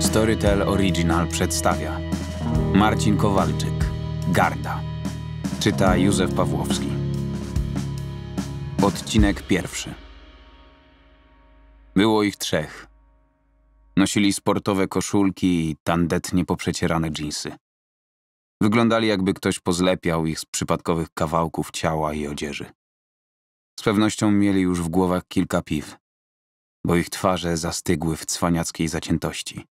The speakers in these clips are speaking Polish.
Storytel Original przedstawia Marcin Kowalczyk, Garda. Czyta Józef Pawłowski. Odcinek pierwszy. Było ich trzech. Nosili sportowe koszulki i tandetnie poprzecierane dżinsy. Wyglądali jakby ktoś pozlepiał ich z przypadkowych kawałków ciała i odzieży. Z pewnością mieli już w głowach kilka piw, bo ich twarze zastygły w cwaniackiej zaciętości.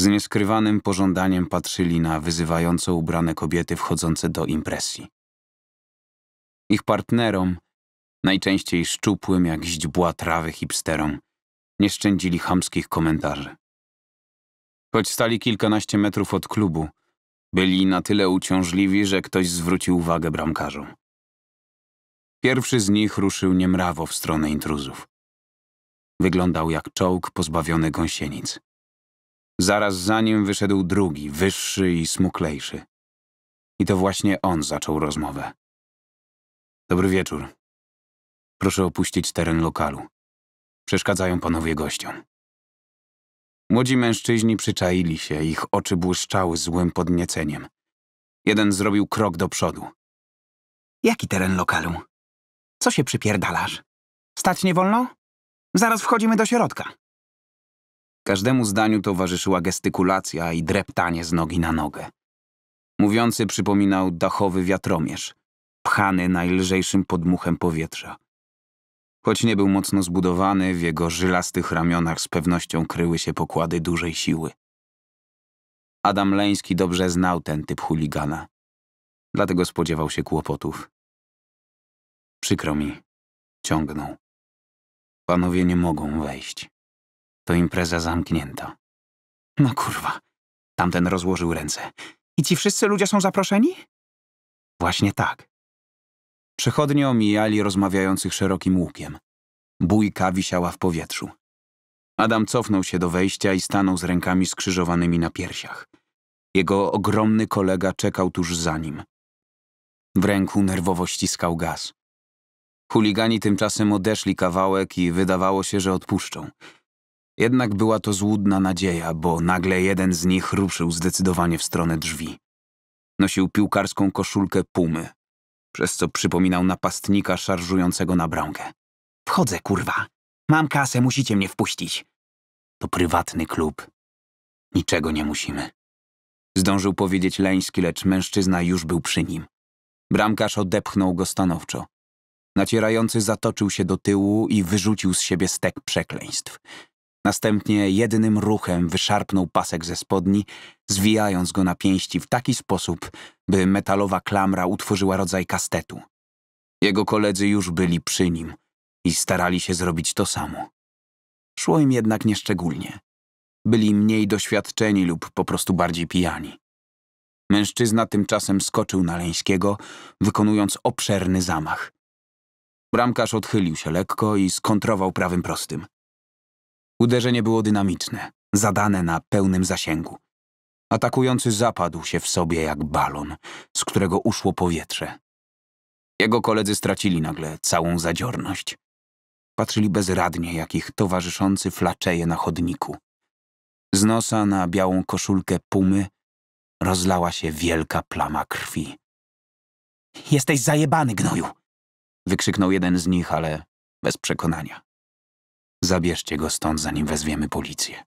Z nieskrywanym pożądaniem patrzyli na wyzywająco ubrane kobiety wchodzące do impresji. Ich partnerom, najczęściej szczupłym jak źdźbła trawy hipsterom, nie szczędzili chamskich komentarzy. Choć stali kilkanaście metrów od klubu, byli na tyle uciążliwi, że ktoś zwrócił uwagę bramkarzom. Pierwszy z nich ruszył niemrawo w stronę intruzów. Wyglądał jak czołg pozbawiony gąsienic. Zaraz za nim wyszedł drugi, wyższy i smuklejszy. I to właśnie on zaczął rozmowę. Dobry wieczór. Proszę opuścić teren lokalu. Przeszkadzają panowie gościom. Młodzi mężczyźni przyczaili się, ich oczy błyszczały złym podnieceniem. Jeden zrobił krok do przodu. Jaki teren lokalu? Co się przypierdalasz? Stać nie wolno? Zaraz wchodzimy do środka. Każdemu zdaniu towarzyszyła gestykulacja i dreptanie z nogi na nogę. Mówiący przypominał dachowy wiatromierz, pchany najlżejszym podmuchem powietrza. Choć nie był mocno zbudowany, w jego żylastych ramionach z pewnością kryły się pokłady dużej siły. Adam Leński dobrze znał ten typ chuligana. Dlatego spodziewał się kłopotów. Przykro mi. Ciągnął. Panowie nie mogą wejść. To impreza zamknięta. No kurwa. Tamten rozłożył ręce. I ci wszyscy ludzie są zaproszeni? Właśnie tak. Przechodnie omijali rozmawiających szerokim łukiem. Bójka wisiała w powietrzu. Adam cofnął się do wejścia i stanął z rękami skrzyżowanymi na piersiach. Jego ogromny kolega czekał tuż za nim. W ręku nerwowo ściskał gaz. Chuligani tymczasem odeszli kawałek i wydawało się, że odpuszczą. Jednak była to złudna nadzieja, bo nagle jeden z nich ruszył zdecydowanie w stronę drzwi. Nosił piłkarską koszulkę pumy, przez co przypominał napastnika szarżującego na bramkę. Wchodzę, kurwa. Mam kasę, musicie mnie wpuścić. To prywatny klub. Niczego nie musimy. Zdążył powiedzieć Leński, lecz mężczyzna już był przy nim. Bramkarz odepchnął go stanowczo. Nacierający zatoczył się do tyłu i wyrzucił z siebie stek przekleństw. Następnie jednym ruchem wyszarpnął pasek ze spodni, zwijając go na pięści w taki sposób, by metalowa klamra utworzyła rodzaj kastetu. Jego koledzy już byli przy nim i starali się zrobić to samo. Szło im jednak nieszczególnie. Byli mniej doświadczeni lub po prostu bardziej pijani. Mężczyzna tymczasem skoczył na Leńskiego, wykonując obszerny zamach. Bramkarz odchylił się lekko i skontrował prawym prostym. Uderzenie było dynamiczne, zadane na pełnym zasięgu. Atakujący zapadł się w sobie jak balon, z którego uszło powietrze. Jego koledzy stracili nagle całą zadziorność. Patrzyli bezradnie, jak ich towarzyszący flaczeje na chodniku. Z nosa na białą koszulkę pumy rozlała się wielka plama krwi. Jesteś zajebany, gnoju! wykrzyknął jeden z nich, ale bez przekonania. Zabierzcie go stąd, zanim wezwiemy policję.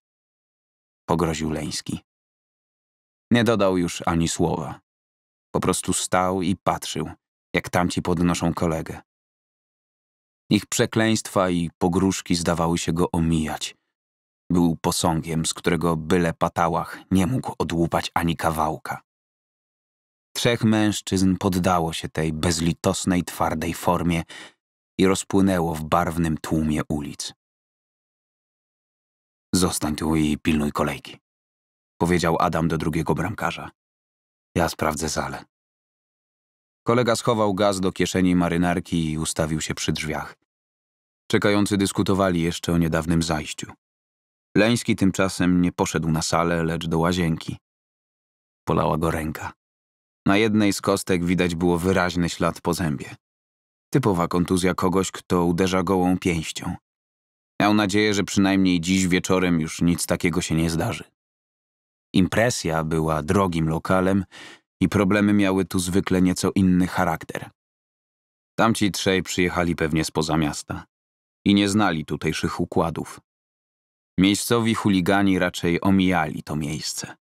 Pogroził Leński. Nie dodał już ani słowa. Po prostu stał i patrzył, jak tamci podnoszą kolegę. Ich przekleństwa i pogróżki zdawały się go omijać. Był posągiem, z którego byle patałach nie mógł odłupać ani kawałka. Trzech mężczyzn poddało się tej bezlitosnej, twardej formie i rozpłynęło w barwnym tłumie ulic. Zostań tu i pilnuj kolejki, powiedział Adam do drugiego bramkarza. Ja sprawdzę salę. Kolega schował gaz do kieszeni marynarki i ustawił się przy drzwiach. Czekający dyskutowali jeszcze o niedawnym zajściu. Leński tymczasem nie poszedł na salę, lecz do łazienki. Polała go ręka. Na jednej z kostek widać było wyraźny ślad po zębie. Typowa kontuzja kogoś, kto uderza gołą pięścią. Miał nadzieję, że przynajmniej dziś wieczorem już nic takiego się nie zdarzy. Impresja była drogim lokalem i problemy miały tu zwykle nieco inny charakter. Tamci trzej przyjechali pewnie spoza miasta i nie znali tutejszych układów. Miejscowi chuligani raczej omijali to miejsce.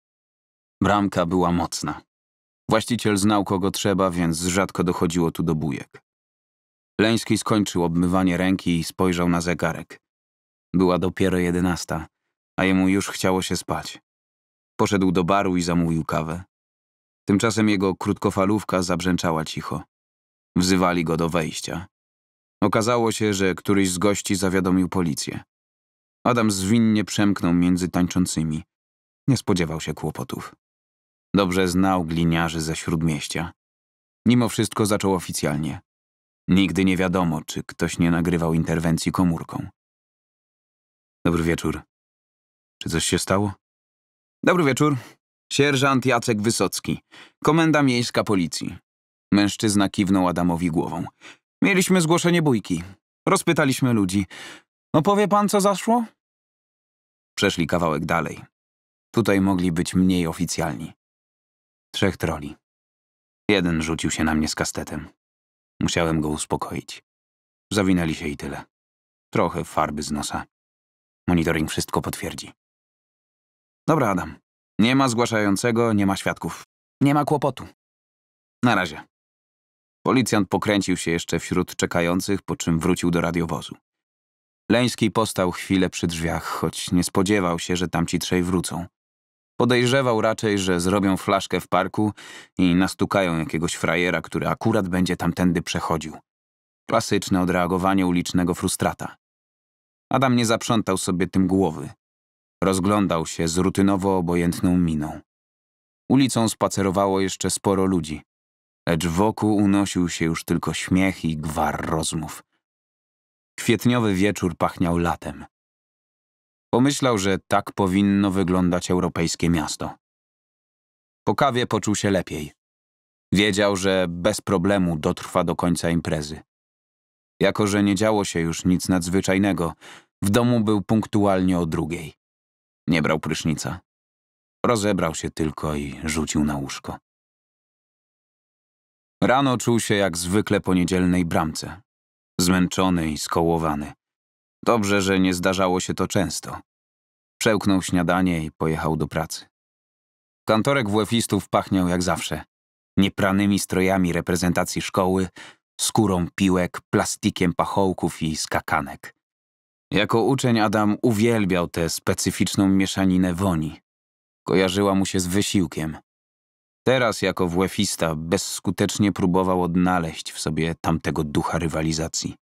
Bramka była mocna. Właściciel znał kogo trzeba, więc rzadko dochodziło tu do bujek. Leński skończył obmywanie ręki i spojrzał na zegarek. Była dopiero jedenasta, a jemu już chciało się spać. Poszedł do baru i zamówił kawę. Tymczasem jego krótkofalówka zabrzęczała cicho. Wzywali go do wejścia. Okazało się, że któryś z gości zawiadomił policję. Adam zwinnie przemknął między tańczącymi. Nie spodziewał się kłopotów. Dobrze znał gliniarzy ze śródmieścia. Mimo wszystko zaczął oficjalnie. Nigdy nie wiadomo, czy ktoś nie nagrywał interwencji komórką. Dobry wieczór. Czy coś się stało? Dobry wieczór. Sierżant Jacek Wysocki, komenda miejska policji. Mężczyzna kiwnął Adamowi głową. Mieliśmy zgłoszenie bójki. Rozpytaliśmy ludzi. Opowie pan, co zaszło? Przeszli kawałek dalej. Tutaj mogli być mniej oficjalni. Trzech troli. Jeden rzucił się na mnie z kastetem. Musiałem go uspokoić. Zawinęli się i tyle. Trochę farby z nosa. Monitoring wszystko potwierdzi. Dobra, Adam. Nie ma zgłaszającego, nie ma świadków. Nie ma kłopotu. Na razie. Policjant pokręcił się jeszcze wśród czekających, po czym wrócił do radiowozu. Leński postał chwilę przy drzwiach, choć nie spodziewał się, że tamci trzej wrócą. Podejrzewał raczej, że zrobią flaszkę w parku i nastukają jakiegoś frajera, który akurat będzie tamtędy przechodził. Klasyczne odreagowanie ulicznego frustrata. Adam nie zaprzątał sobie tym głowy. Rozglądał się z rutynowo obojętną miną. Ulicą spacerowało jeszcze sporo ludzi, lecz wokół unosił się już tylko śmiech i gwar rozmów. Kwietniowy wieczór pachniał latem. Pomyślał, że tak powinno wyglądać europejskie miasto. Po kawie poczuł się lepiej. Wiedział, że bez problemu dotrwa do końca imprezy. Jako, że nie działo się już nic nadzwyczajnego, w domu był punktualnie o drugiej. Nie brał prysznica. Rozebrał się tylko i rzucił na łóżko. Rano czuł się jak zwykle po niedzielnej bramce. Zmęczony i skołowany. Dobrze, że nie zdarzało się to często. Przełknął śniadanie i pojechał do pracy. Kantorek wf pachniał jak zawsze. Niepranymi strojami reprezentacji szkoły, skórą piłek, plastikiem pachołków i skakanek. Jako uczeń Adam uwielbiał tę specyficzną mieszaninę woni. Kojarzyła mu się z wysiłkiem. Teraz jako wf bezskutecznie próbował odnaleźć w sobie tamtego ducha rywalizacji.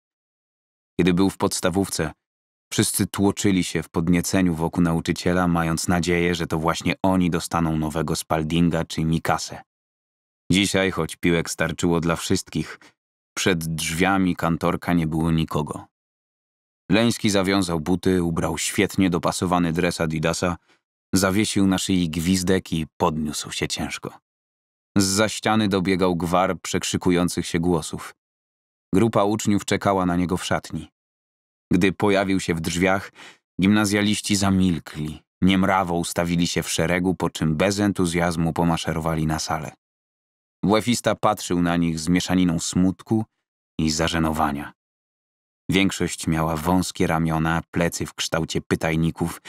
Kiedy był w podstawówce, wszyscy tłoczyli się w podnieceniu wokół nauczyciela, mając nadzieję, że to właśnie oni dostaną nowego Spaldinga czy Mikasę. Dzisiaj, choć piłek starczyło dla wszystkich, przed drzwiami kantorka nie było nikogo. Leński zawiązał buty, ubrał świetnie dopasowany dres Adidasa, zawiesił na szyi gwizdek i podniósł się ciężko. Z za ściany dobiegał gwar przekrzykujących się głosów. Grupa uczniów czekała na niego w szatni. Gdy pojawił się w drzwiach, gimnazjaliści zamilkli. Niemrawo ustawili się w szeregu, po czym bez entuzjazmu pomaszerowali na salę. Błefista patrzył na nich z mieszaniną smutku i zażenowania. Większość miała wąskie ramiona, plecy w kształcie pytajników,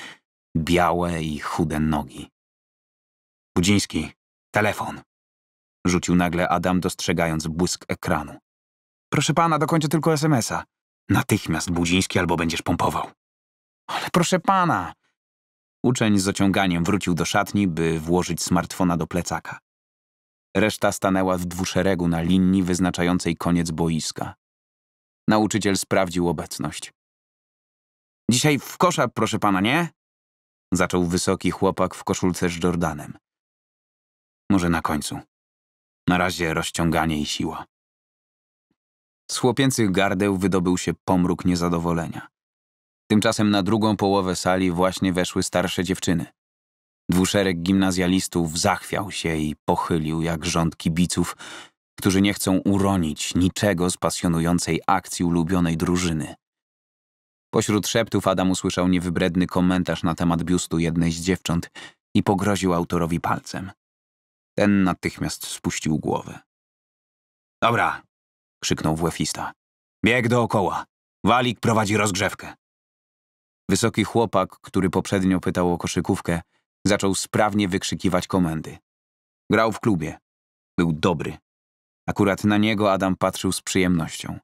białe i chude nogi. Budziński, telefon! Rzucił nagle Adam, dostrzegając błysk ekranu. Proszę pana, dokończę tylko SMS-a. Natychmiast Buziński albo będziesz pompował. Ale proszę pana! Uczeń z ociąganiem wrócił do szatni, by włożyć smartfona do plecaka. Reszta stanęła w dwuszeregu na linii wyznaczającej koniec boiska. Nauczyciel sprawdził obecność. Dzisiaj w kosza, proszę pana, nie? Zaczął wysoki chłopak w koszulce z Jordanem. Może na końcu. Na razie rozciąganie i siła. Z chłopięcych gardeł wydobył się pomruk niezadowolenia. Tymczasem na drugą połowę sali właśnie weszły starsze dziewczyny. Dwuszereg gimnazjalistów zachwiał się i pochylił jak rząd kibiców, którzy nie chcą uronić niczego z pasjonującej akcji ulubionej drużyny. Pośród szeptów Adam usłyszał niewybredny komentarz na temat biustu jednej z dziewcząt i pogroził autorowi palcem. Ten natychmiast spuścił głowę. Dobra, krzyknął włafista. Bieg dookoła. Walik prowadzi rozgrzewkę. Wysoki chłopak, który poprzednio pytał o koszykówkę, zaczął sprawnie wykrzykiwać komendy. Grał w klubie. Był dobry. Akurat na niego Adam patrzył z przyjemnością.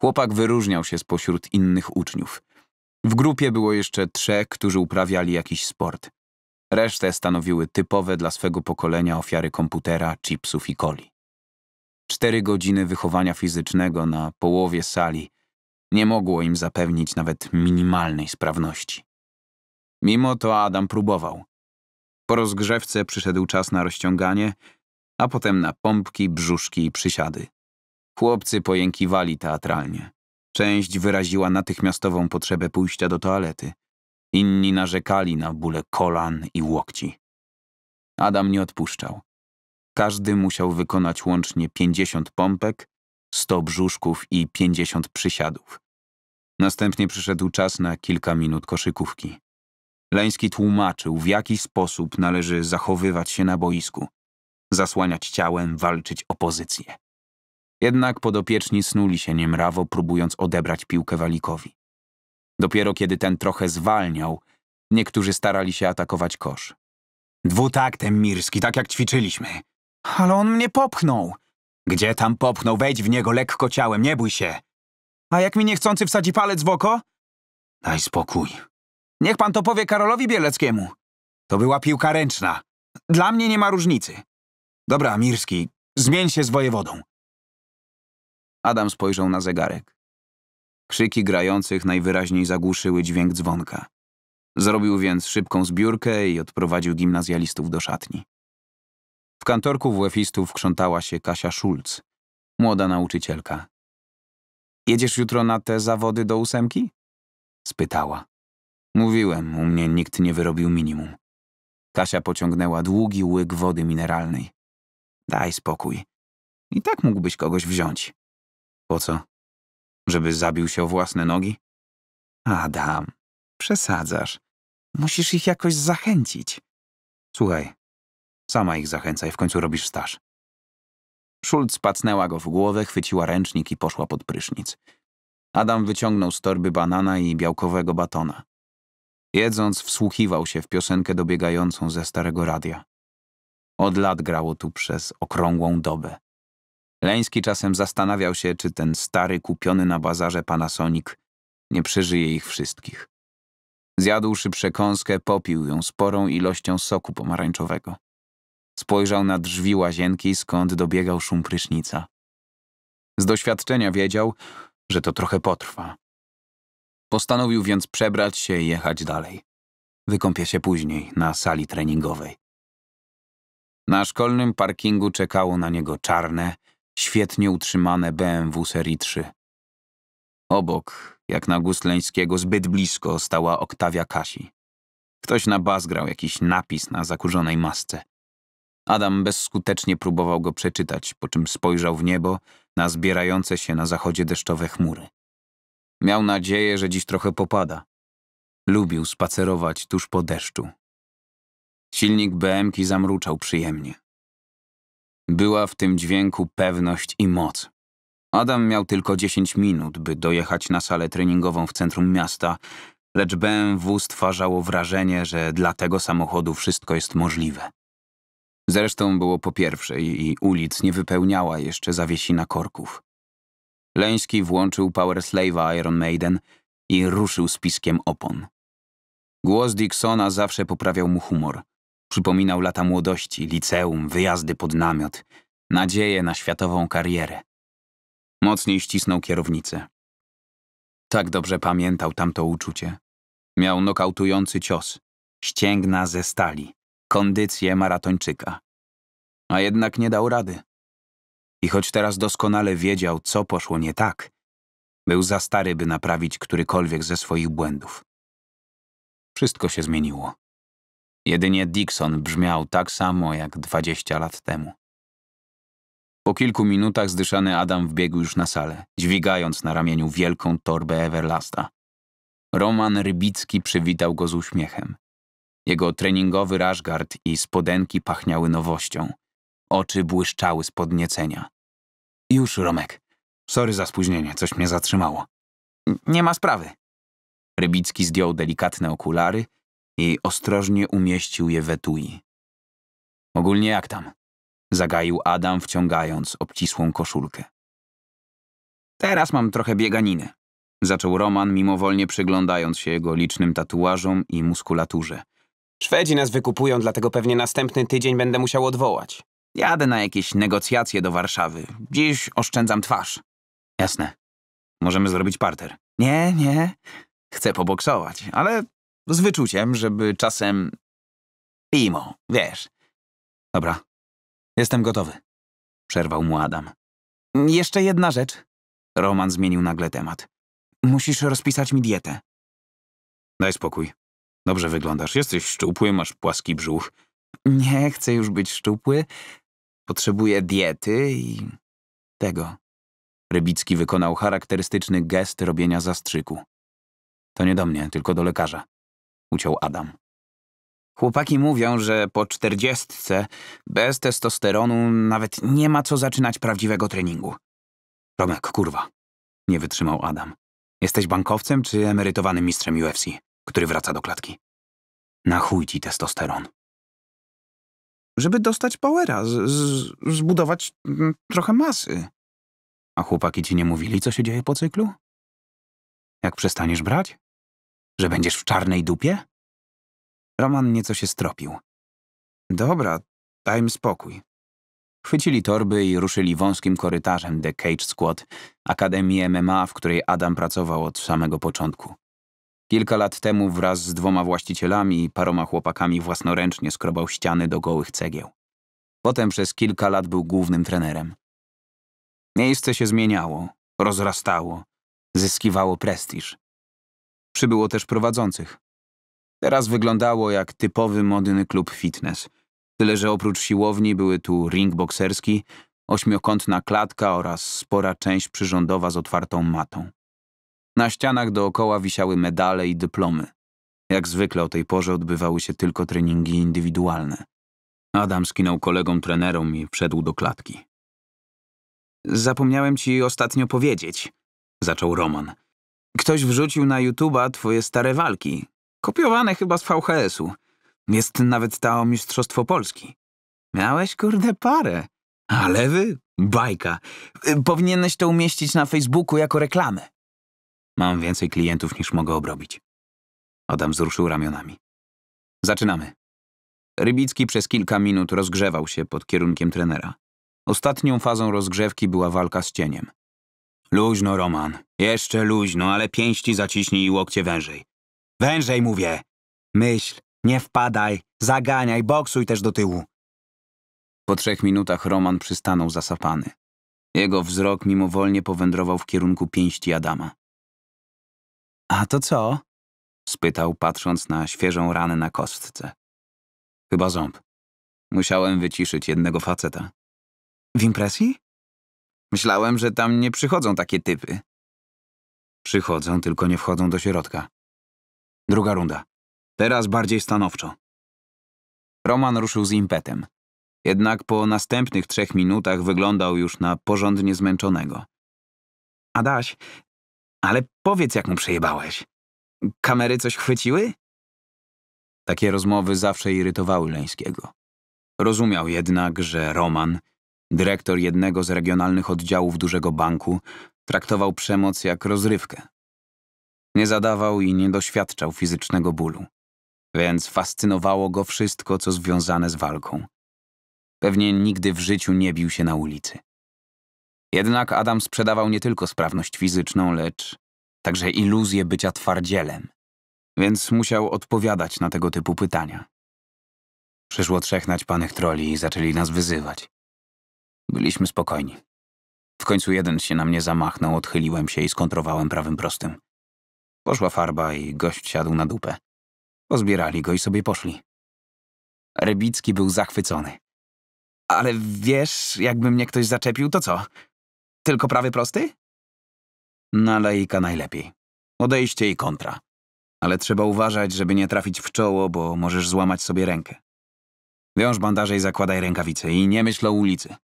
Chłopak wyróżniał się spośród innych uczniów. W grupie było jeszcze trzech, którzy uprawiali jakiś sport. Resztę stanowiły typowe dla swego pokolenia ofiary komputera, chipsów i coli. Cztery godziny wychowania fizycznego na połowie sali nie mogło im zapewnić nawet minimalnej sprawności. Mimo to Adam próbował. Po rozgrzewce przyszedł czas na rozciąganie, a potem na pompki, brzuszki i przysiady. Chłopcy pojękiwali teatralnie. Część wyraziła natychmiastową potrzebę pójścia do toalety. Inni narzekali na bóle kolan i łokci. Adam nie odpuszczał. Każdy musiał wykonać łącznie 50 pompek, 100 brzuszków i 50 przysiadów. Następnie przyszedł czas na kilka minut koszykówki. Leński tłumaczył, w jaki sposób należy zachowywać się na boisku, zasłaniać ciałem, walczyć o pozycję. Jednak podopieczni snuli się niemrawo, próbując odebrać piłkę walikowi. Dopiero kiedy ten trochę zwalniał, niektórzy starali się atakować kosz. Dwutaktem, Mirski, tak jak ćwiczyliśmy. Ale on mnie popchnął. Gdzie tam popchnął? Wejdź w niego lekko ciałem, nie bój się. A jak mi niechcący wsadzi palec w oko? Daj spokój. Niech pan to powie Karolowi Bieleckiemu. To była piłka ręczna. Dla mnie nie ma różnicy. Dobra, Mirski, zmień się z wojewodą. Adam spojrzał na zegarek. Krzyki grających najwyraźniej zagłuszyły dźwięk dzwonka. Zrobił więc szybką zbiórkę i odprowadził gimnazjalistów do szatni. W kantorku WF-istów krzątała się Kasia Szulc, młoda nauczycielka. Jedziesz jutro na te zawody do ósemki? Spytała. Mówiłem, u mnie nikt nie wyrobił minimum. Kasia pociągnęła długi łyk wody mineralnej. Daj spokój. I tak mógłbyś kogoś wziąć. Po co? Żeby zabił się o własne nogi? Adam, przesadzasz. Musisz ich jakoś zachęcić. Słuchaj, Sama ich zachęcaj, w końcu robisz staż. Schulz pacnęła go w głowę, chwyciła ręcznik i poszła pod prysznic. Adam wyciągnął z torby banana i białkowego batona. Jedząc, wsłuchiwał się w piosenkę dobiegającą ze starego radia. Od lat grało tu przez okrągłą dobę. Leński czasem zastanawiał się, czy ten stary, kupiony na bazarze Panasonic nie przeżyje ich wszystkich. Zjadłszy przekąskę, popił ją sporą ilością soku pomarańczowego. Spojrzał na drzwi łazienki, skąd dobiegał szum prysznica. Z doświadczenia wiedział, że to trochę potrwa. Postanowił więc przebrać się i jechać dalej. Wykąpię się później na sali treningowej. Na szkolnym parkingu czekało na niego czarne, świetnie utrzymane BMW serii 3. Obok, jak na Gusleńskiego, zbyt blisko stała Oktawia Kasi. Ktoś na bas grał jakiś napis na zakurzonej masce. Adam bezskutecznie próbował go przeczytać, po czym spojrzał w niebo na zbierające się na zachodzie deszczowe chmury. Miał nadzieję, że dziś trochę popada. Lubił spacerować tuż po deszczu. Silnik BM-ki zamruczał przyjemnie. Była w tym dźwięku pewność i moc. Adam miał tylko 10 minut, by dojechać na salę treningową w centrum miasta, lecz BMW stwarzało wrażenie, że dla tego samochodu wszystko jest możliwe. Zresztą było po pierwszej i ulic nie wypełniała jeszcze zawiesina korków. Leński włączył Power Slave'a Iron Maiden i ruszył z piskiem opon. Głos Dixona zawsze poprawiał mu humor. Przypominał lata młodości, liceum, wyjazdy pod namiot, nadzieję na światową karierę. Mocniej ścisnął kierownicę. Tak dobrze pamiętał tamto uczucie. Miał nokautujący cios, ścięgna ze stali kondycję maratończyka. A jednak nie dał rady. I choć teraz doskonale wiedział, co poszło nie tak, był za stary, by naprawić którykolwiek ze swoich błędów. Wszystko się zmieniło. Jedynie Dixon brzmiał tak samo jak dwadzieścia lat temu. Po kilku minutach zdyszany Adam wbiegł już na salę, dźwigając na ramieniu wielką torbę Everlasta. Roman Rybicki przywitał go z uśmiechem. Jego treningowy raszgard i spodenki pachniały nowością. Oczy błyszczały z podniecenia. Już, Romek. Sorry za spóźnienie, coś mnie zatrzymało. Nie ma sprawy. Rybicki zdjął delikatne okulary i ostrożnie umieścił je w etui. Ogólnie jak tam? Zagaił Adam, wciągając obcisłą koszulkę. Teraz mam trochę bieganiny. Zaczął Roman, mimowolnie przyglądając się jego licznym tatuażom i muskulaturze. Szwedzi nas wykupują, dlatego pewnie następny tydzień będę musiał odwołać. Jadę na jakieś negocjacje do Warszawy. Dziś oszczędzam twarz. Jasne. Możemy zrobić parter. Nie, nie. Chcę poboksować, ale z wyczuciem, żeby czasem... Pimo, wiesz. Dobra. Jestem gotowy. Przerwał mu Adam. Jeszcze jedna rzecz. Roman zmienił nagle temat. Musisz rozpisać mi dietę. Daj spokój. Dobrze wyglądasz, jesteś szczupły, masz płaski brzuch. Nie chcę już być szczupły. Potrzebuję diety i tego. Rybicki wykonał charakterystyczny gest robienia zastrzyku. To nie do mnie, tylko do lekarza. Uciął Adam. Chłopaki mówią, że po czterdziestce bez testosteronu nawet nie ma co zaczynać prawdziwego treningu. Romek, kurwa. Nie wytrzymał Adam. Jesteś bankowcem czy emerytowanym mistrzem UFC? który wraca do klatki. Na chuj ci testosteron. Żeby dostać powera, zbudować mm, trochę masy. A chłopaki ci nie mówili, co się dzieje po cyklu? Jak przestaniesz brać? Że będziesz w czarnej dupie? Roman nieco się stropił. Dobra, daj mi spokój. Chwycili torby i ruszyli wąskim korytarzem The Cage Squad, akademii MMA, w której Adam pracował od samego początku. Kilka lat temu wraz z dwoma właścicielami i paroma chłopakami własnoręcznie skrobał ściany do gołych cegieł. Potem przez kilka lat był głównym trenerem. Miejsce się zmieniało, rozrastało, zyskiwało prestiż. Przybyło też prowadzących. Teraz wyglądało jak typowy modny klub fitness. Tyle, że oprócz siłowni były tu ring bokserski, ośmiokątna klatka oraz spora część przyrządowa z otwartą matą. Na ścianach dookoła wisiały medale i dyplomy. Jak zwykle o tej porze odbywały się tylko treningi indywidualne. Adam skinął kolegom trenerom i wszedł do klatki. Zapomniałem ci ostatnio powiedzieć, zaczął Roman. Ktoś wrzucił na YouTube'a twoje stare walki. Kopiowane chyba z VHS-u. Jest nawet ta o Mistrzostwo Polski. Miałeś kurde parę. A lewy? Bajka. Powinieneś to umieścić na Facebooku jako reklamę. Mam więcej klientów niż mogę obrobić. Adam wzruszył ramionami. Zaczynamy. Rybicki przez kilka minut rozgrzewał się pod kierunkiem trenera. Ostatnią fazą rozgrzewki była walka z cieniem. Luźno, Roman. Jeszcze luźno, ale pięści zaciśnij i łokcie wężej. Wężej, mówię! Myśl, nie wpadaj, zaganiaj, boksuj też do tyłu. Po trzech minutach Roman przystanął zasapany. Jego wzrok mimowolnie powędrował w kierunku pięści Adama. A to co? spytał, patrząc na świeżą ranę na kostce. Chyba ząb. Musiałem wyciszyć jednego faceta. W impresji? Myślałem, że tam nie przychodzą takie typy. Przychodzą, tylko nie wchodzą do środka. Druga runda. Teraz bardziej stanowczo. Roman ruszył z impetem. Jednak po następnych trzech minutach wyglądał już na porządnie zmęczonego. Adaś, ale powiedz, jak mu przejebałeś. Kamery coś chwyciły? Takie rozmowy zawsze irytowały Leńskiego. Rozumiał jednak, że Roman, dyrektor jednego z regionalnych oddziałów dużego banku, traktował przemoc jak rozrywkę. Nie zadawał i nie doświadczał fizycznego bólu, więc fascynowało go wszystko, co związane z walką. Pewnie nigdy w życiu nie bił się na ulicy. Jednak Adam sprzedawał nie tylko sprawność fizyczną, lecz także iluzję bycia twardzielem, więc musiał odpowiadać na tego typu pytania. Przyszło trzech naćpanych troli i zaczęli nas wyzywać. Byliśmy spokojni. W końcu jeden się na mnie zamachnął, odchyliłem się i skontrowałem prawym prostym. Poszła farba i gość siadł na dupę. Pozbierali go i sobie poszli. Rybicki był zachwycony. Ale wiesz, jakby mnie ktoś zaczepił, to co? Tylko prawy prosty? Na laika najlepiej. Odejście i kontra. Ale trzeba uważać, żeby nie trafić w czoło, bo możesz złamać sobie rękę. Wiąż bandaże i zakładaj rękawice i nie myśl o ulicy.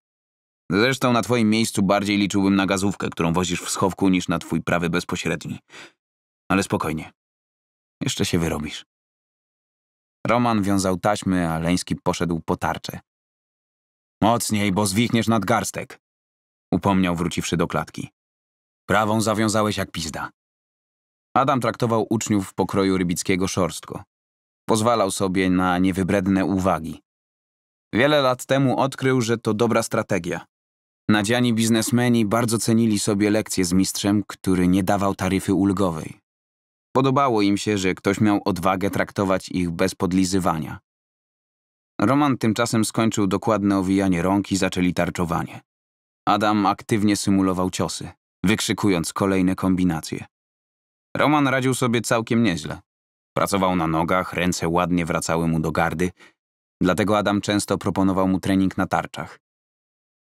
Zresztą na twoim miejscu bardziej liczyłbym na gazówkę, którą wozisz w schowku, niż na twój prawy bezpośredni. Ale spokojnie. Jeszcze się wyrobisz. Roman wiązał taśmy, a Leński poszedł po tarczę. Mocniej, bo zwichniesz nadgarstek upomniał wróciwszy do klatki. Prawą zawiązałeś jak pizda. Adam traktował uczniów w pokroju Rybickiego szorstko. Pozwalał sobie na niewybredne uwagi. Wiele lat temu odkrył, że to dobra strategia. Nadziani biznesmeni bardzo cenili sobie lekcje z mistrzem, który nie dawał taryfy ulgowej. Podobało im się, że ktoś miał odwagę traktować ich bez podlizywania. Roman tymczasem skończył dokładne owijanie rąk i zaczęli tarczowanie. Adam aktywnie symulował ciosy, wykrzykując kolejne kombinacje. Roman radził sobie całkiem nieźle. Pracował na nogach, ręce ładnie wracały mu do gardy, dlatego Adam często proponował mu trening na tarczach.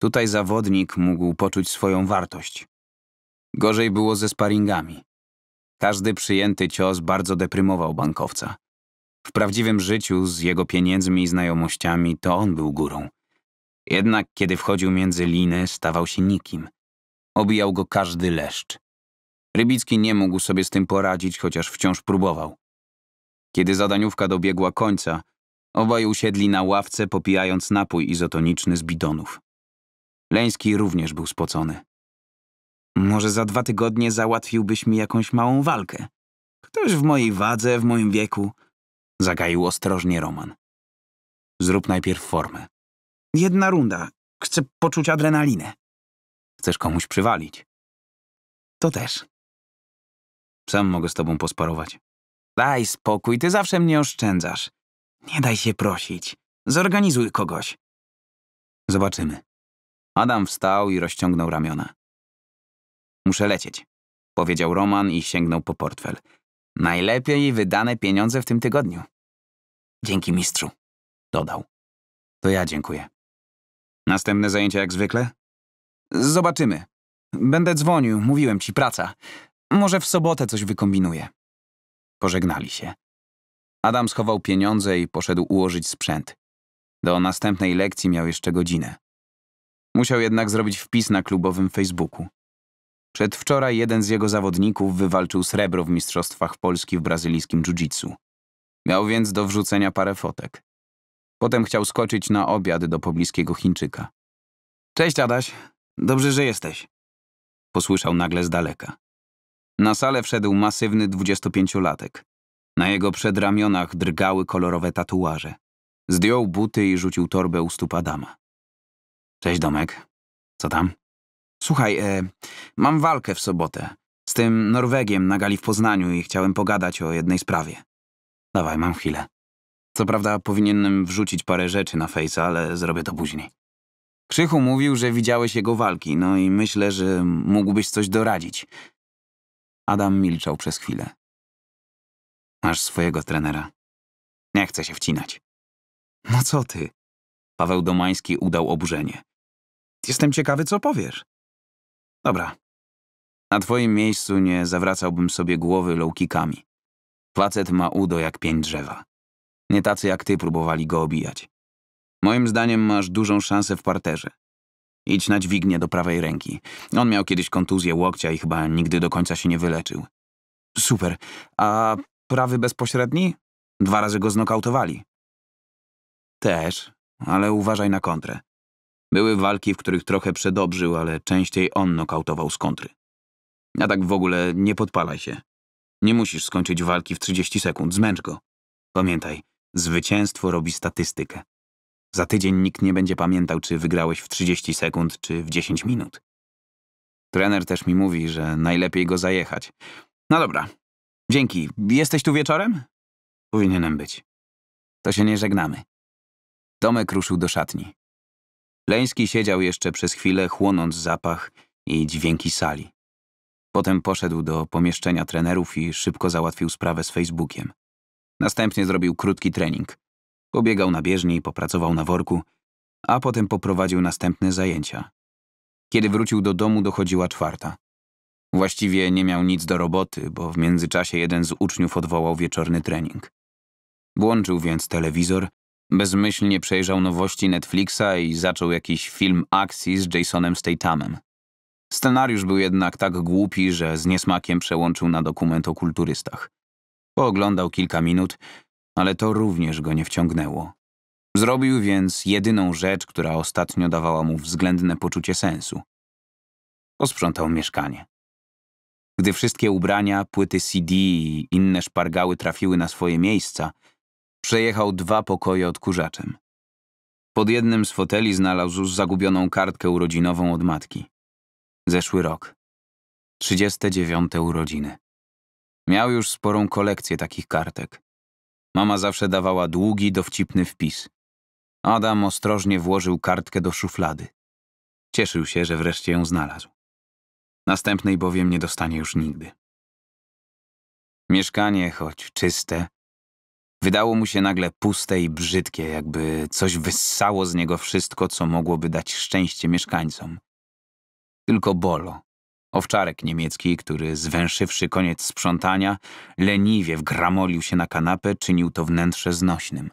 Tutaj zawodnik mógł poczuć swoją wartość. Gorzej było ze sparingami. Każdy przyjęty cios bardzo deprymował bankowca. W prawdziwym życiu, z jego pieniędzmi i znajomościami, to on był górą. Jednak kiedy wchodził między liny, stawał się nikim. Obijał go każdy leszcz. Rybicki nie mógł sobie z tym poradzić, chociaż wciąż próbował. Kiedy zadaniówka dobiegła końca, obaj usiedli na ławce, popijając napój izotoniczny z bidonów. Leński również był spocony. Może za dwa tygodnie załatwiłbyś mi jakąś małą walkę. Ktoś w mojej wadze, w moim wieku. Zagaił ostrożnie Roman. Zrób najpierw formę. Jedna runda. Chcę poczuć adrenalinę. Chcesz komuś przywalić. To też. Sam mogę z tobą posparować. Daj spokój, ty zawsze mnie oszczędzasz. Nie daj się prosić. Zorganizuj kogoś. Zobaczymy. Adam wstał i rozciągnął ramiona. Muszę lecieć, powiedział Roman i sięgnął po portfel. Najlepiej wydane pieniądze w tym tygodniu. Dzięki mistrzu, dodał. To ja dziękuję. Następne zajęcia jak zwykle? Zobaczymy. Będę dzwonił, mówiłem ci, praca. Może w sobotę coś wykombinuję. Pożegnali się. Adam schował pieniądze i poszedł ułożyć sprzęt. Do następnej lekcji miał jeszcze godzinę. Musiał jednak zrobić wpis na klubowym Facebooku. Przedwczoraj jeden z jego zawodników wywalczył srebro w Mistrzostwach Polski w brazylijskim jiu-jitsu. Miał więc do wrzucenia parę fotek. Potem chciał skoczyć na obiad do pobliskiego Chińczyka. Cześć, Adaś. Dobrze, że jesteś. Posłyszał nagle z daleka. Na salę wszedł masywny dwudziestopięciolatek. Na jego przedramionach drgały kolorowe tatuaże. Zdjął buty i rzucił torbę u stóp Adama. Cześć, Domek. Co tam? Słuchaj, e, mam walkę w sobotę. Z tym Norwegiem na gali w Poznaniu i chciałem pogadać o jednej sprawie. Dawaj, mam chwilę. Co prawda powinienem wrzucić parę rzeczy na fejsa, ale zrobię to później. Krzychu mówił, że widziałeś jego walki, no i myślę, że mógłbyś coś doradzić. Adam milczał przez chwilę. Masz swojego trenera. Nie chcę się wcinać. No co ty? Paweł Domański udał oburzenie. Jestem ciekawy, co powiesz. Dobra. Na twoim miejscu nie zawracałbym sobie głowy lołkikami. Placet Facet ma udo jak pięć drzewa. Nie tacy jak ty próbowali go obijać. Moim zdaniem masz dużą szansę w parterze. Idź na dźwignię do prawej ręki. On miał kiedyś kontuzję łokcia i chyba nigdy do końca się nie wyleczył. Super. A prawy bezpośredni? Dwa razy go znokautowali. Też, ale uważaj na kontrę. Były walki, w których trochę przedobrzył, ale częściej on nokautował z kontry. A tak w ogóle nie podpalaj się. Nie musisz skończyć walki w 30 sekund, zmęcz go. Pamiętaj, Zwycięstwo robi statystykę. Za tydzień nikt nie będzie pamiętał, czy wygrałeś w 30 sekund, czy w 10 minut. Trener też mi mówi, że najlepiej go zajechać. No dobra. Dzięki. Jesteś tu wieczorem? Powinienem być. To się nie żegnamy. Tomek ruszył do szatni. Leński siedział jeszcze przez chwilę, chłonąc zapach i dźwięki sali. Potem poszedł do pomieszczenia trenerów i szybko załatwił sprawę z Facebookiem. Następnie zrobił krótki trening. Pobiegał na bieżni, popracował na worku, a potem poprowadził następne zajęcia. Kiedy wrócił do domu, dochodziła czwarta. Właściwie nie miał nic do roboty, bo w międzyczasie jeden z uczniów odwołał wieczorny trening. Włączył więc telewizor, bezmyślnie przejrzał nowości Netflixa i zaczął jakiś film akcji z Jasonem Statamem. Scenariusz był jednak tak głupi, że z niesmakiem przełączył na dokument o kulturystach. Pooglądał kilka minut, ale to również go nie wciągnęło. Zrobił więc jedyną rzecz, która ostatnio dawała mu względne poczucie sensu. Posprzątał mieszkanie. Gdy wszystkie ubrania, płyty CD i inne szpargały trafiły na swoje miejsca, przejechał dwa pokoje odkurzaczem. Pod jednym z foteli znalazł zagubioną kartkę urodzinową od matki. Zeszły rok. 39 urodziny. Miał już sporą kolekcję takich kartek. Mama zawsze dawała długi, dowcipny wpis. Adam ostrożnie włożył kartkę do szuflady. Cieszył się, że wreszcie ją znalazł. Następnej bowiem nie dostanie już nigdy. Mieszkanie, choć czyste, wydało mu się nagle puste i brzydkie, jakby coś wyssało z niego wszystko, co mogłoby dać szczęście mieszkańcom. Tylko bolo, Owczarek niemiecki, który zwęszywszy koniec sprzątania, leniwie wgramolił się na kanapę, czynił to wnętrze znośnym.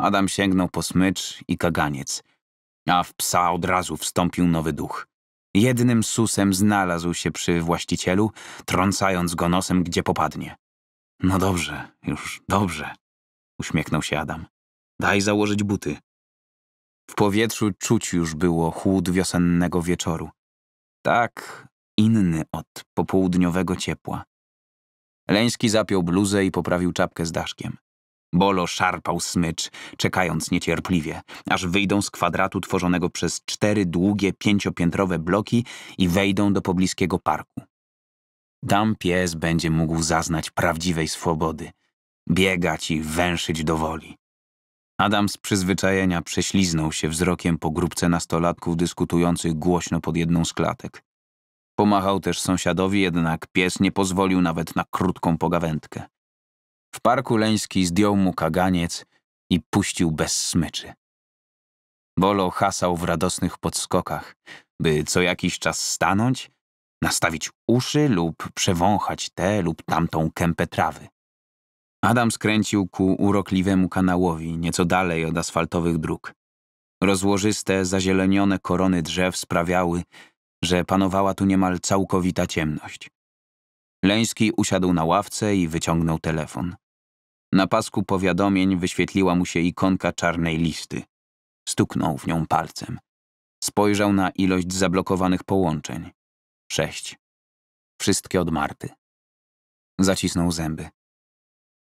Adam sięgnął po smycz i kaganiec, a w psa od razu wstąpił nowy duch. Jednym susem znalazł się przy właścicielu, trącając go nosem, gdzie popadnie. No dobrze, już dobrze, uśmiechnął się Adam. Daj założyć buty. W powietrzu czuć już było chłód wiosennego wieczoru. Tak, inny od popołudniowego ciepła. Leński zapiął bluzę i poprawił czapkę z daszkiem. Bolo szarpał smycz, czekając niecierpliwie, aż wyjdą z kwadratu tworzonego przez cztery długie, pięciopiętrowe bloki i wejdą do pobliskiego parku. Tam pies będzie mógł zaznać prawdziwej swobody, biegać i węszyć do woli. Adam z przyzwyczajenia prześliznął się wzrokiem po grupce nastolatków dyskutujących głośno pod jedną z klatek. Pomachał też sąsiadowi, jednak pies nie pozwolił nawet na krótką pogawędkę. W parku Leński zdjął mu kaganiec i puścił bez smyczy. Bolo hasał w radosnych podskokach, by co jakiś czas stanąć, nastawić uszy lub przewąchać tę lub tamtą kępę trawy. Adam skręcił ku urokliwemu kanałowi, nieco dalej od asfaltowych dróg. Rozłożyste, zazielenione korony drzew sprawiały, że panowała tu niemal całkowita ciemność. Leński usiadł na ławce i wyciągnął telefon. Na pasku powiadomień wyświetliła mu się ikonka czarnej listy. Stuknął w nią palcem. Spojrzał na ilość zablokowanych połączeń. Sześć. Wszystkie od Marty. Zacisnął zęby.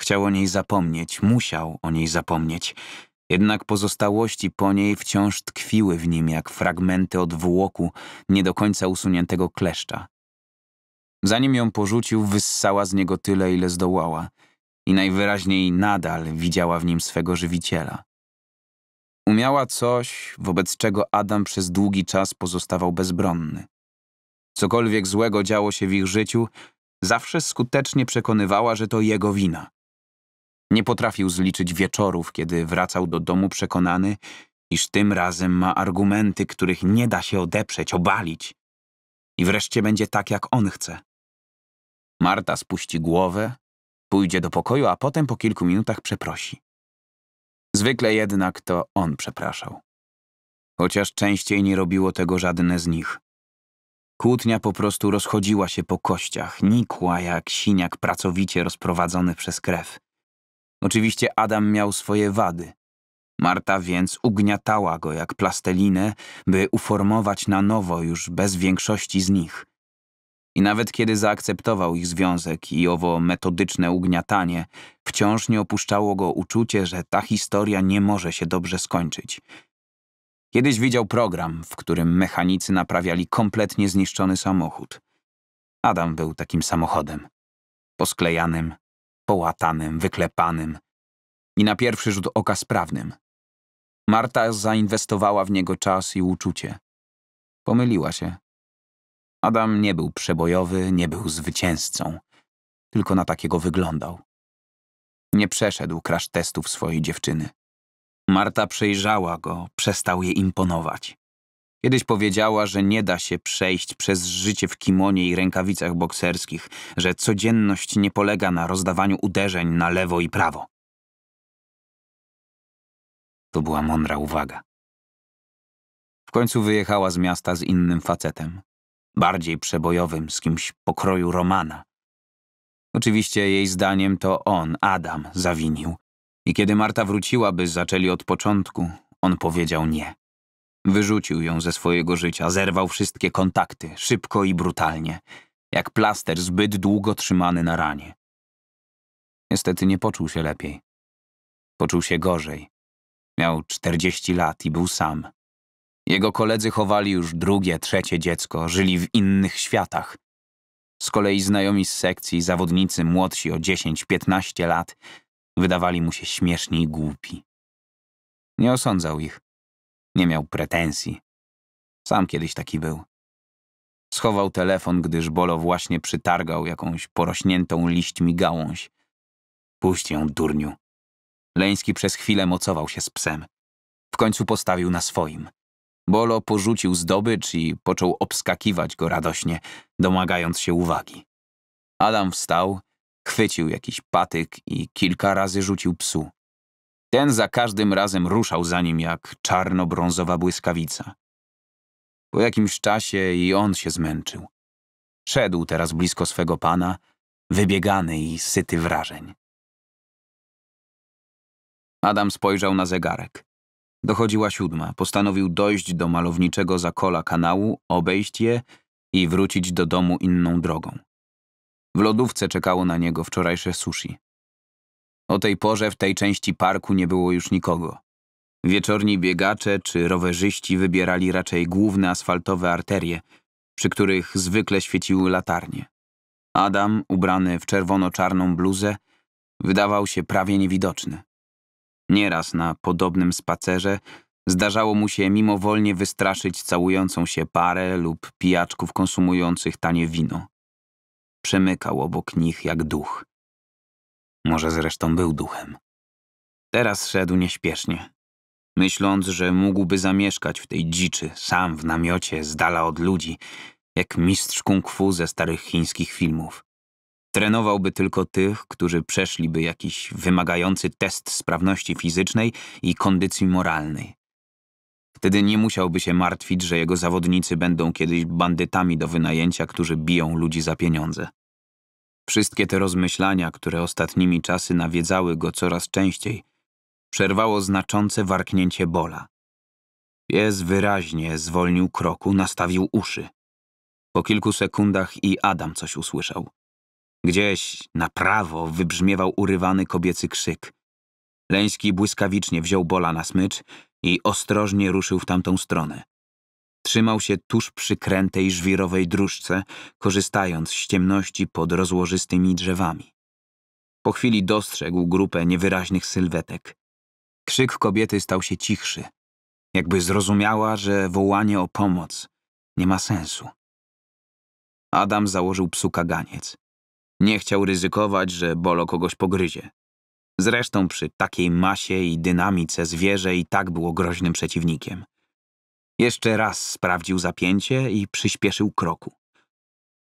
Chciał o niej zapomnieć, musiał o niej zapomnieć. Jednak pozostałości po niej wciąż tkwiły w nim jak fragmenty odwłoku nie do końca usuniętego kleszcza. Zanim ją porzucił, wyssała z niego tyle, ile zdołała i najwyraźniej nadal widziała w nim swego żywiciela. Umiała coś, wobec czego Adam przez długi czas pozostawał bezbronny. Cokolwiek złego działo się w ich życiu, zawsze skutecznie przekonywała, że to jego wina. Nie potrafił zliczyć wieczorów, kiedy wracał do domu przekonany, iż tym razem ma argumenty, których nie da się odeprzeć, obalić. I wreszcie będzie tak, jak on chce. Marta spuści głowę, pójdzie do pokoju, a potem po kilku minutach przeprosi. Zwykle jednak to on przepraszał. Chociaż częściej nie robiło tego żadne z nich. Kłótnia po prostu rozchodziła się po kościach, nikła jak siniak pracowicie rozprowadzony przez krew. Oczywiście Adam miał swoje wady. Marta więc ugniatała go jak plastelinę, by uformować na nowo już bez większości z nich. I nawet kiedy zaakceptował ich związek i owo metodyczne ugniatanie, wciąż nie opuszczało go uczucie, że ta historia nie może się dobrze skończyć. Kiedyś widział program, w którym mechanicy naprawiali kompletnie zniszczony samochód. Adam był takim samochodem, posklejanym, połatanym, wyklepanym i na pierwszy rzut oka sprawnym. Marta zainwestowała w niego czas i uczucie. Pomyliła się. Adam nie był przebojowy, nie był zwycięzcą, tylko na takiego wyglądał. Nie przeszedł krasz testów swojej dziewczyny. Marta przejrzała go, przestał jej imponować. Kiedyś powiedziała, że nie da się przejść przez życie w kimonie i rękawicach bokserskich, że codzienność nie polega na rozdawaniu uderzeń na lewo i prawo. To była mądra uwaga. W końcu wyjechała z miasta z innym facetem, bardziej przebojowym, z kimś pokroju Romana. Oczywiście jej zdaniem to on, Adam, zawinił. I kiedy Marta wróciła, by zaczęli od początku, on powiedział nie. Wyrzucił ją ze swojego życia, zerwał wszystkie kontakty, szybko i brutalnie, jak plaster zbyt długo trzymany na ranie. Niestety nie poczuł się lepiej. Poczuł się gorzej. Miał czterdzieści lat i był sam. Jego koledzy chowali już drugie, trzecie dziecko, żyli w innych światach. Z kolei znajomi z sekcji, zawodnicy młodsi o 10-15 lat, wydawali mu się śmieszni i głupi. Nie osądzał ich. Nie miał pretensji. Sam kiedyś taki był. Schował telefon, gdyż Bolo właśnie przytargał jakąś porośniętą liśćmi gałąź. Puść ją, durniu. Leński przez chwilę mocował się z psem. W końcu postawił na swoim. Bolo porzucił zdobycz i począł obskakiwać go radośnie, domagając się uwagi. Adam wstał, chwycił jakiś patyk i kilka razy rzucił psu. Ten za każdym razem ruszał za nim jak czarno-brązowa błyskawica. Po jakimś czasie i on się zmęczył. Szedł teraz blisko swego pana, wybiegany i syty wrażeń. Adam spojrzał na zegarek. Dochodziła siódma. Postanowił dojść do malowniczego zakola kanału, obejść je i wrócić do domu inną drogą. W lodówce czekało na niego wczorajsze sushi. O tej porze w tej części parku nie było już nikogo. Wieczorni biegacze czy rowerzyści wybierali raczej główne asfaltowe arterie, przy których zwykle świeciły latarnie. Adam, ubrany w czerwono-czarną bluzę, wydawał się prawie niewidoczny. Nieraz na podobnym spacerze zdarzało mu się mimowolnie wystraszyć całującą się parę lub pijaczków konsumujących tanie wino. Przemykał obok nich jak duch. Może zresztą był duchem. Teraz szedł nieśpiesznie, myśląc, że mógłby zamieszkać w tej dziczy, sam w namiocie, z dala od ludzi, jak mistrz kung fu ze starych chińskich filmów. Trenowałby tylko tych, którzy przeszliby jakiś wymagający test sprawności fizycznej i kondycji moralnej. Wtedy nie musiałby się martwić, że jego zawodnicy będą kiedyś bandytami do wynajęcia, którzy biją ludzi za pieniądze. Wszystkie te rozmyślania, które ostatnimi czasy nawiedzały go coraz częściej, przerwało znaczące warknięcie bola. Pies wyraźnie zwolnił kroku, nastawił uszy. Po kilku sekundach i Adam coś usłyszał. Gdzieś na prawo wybrzmiewał urywany kobiecy krzyk. Leński błyskawicznie wziął bola na smycz i ostrożnie ruszył w tamtą stronę. Trzymał się tuż przy krętej żwirowej dróżce, korzystając z ciemności pod rozłożystymi drzewami. Po chwili dostrzegł grupę niewyraźnych sylwetek. Krzyk kobiety stał się cichszy, jakby zrozumiała, że wołanie o pomoc nie ma sensu. Adam założył psu kaganiec. Nie chciał ryzykować, że bolo kogoś pogryzie. Zresztą przy takiej masie i dynamice zwierzę i tak było groźnym przeciwnikiem. Jeszcze raz sprawdził zapięcie i przyspieszył kroku.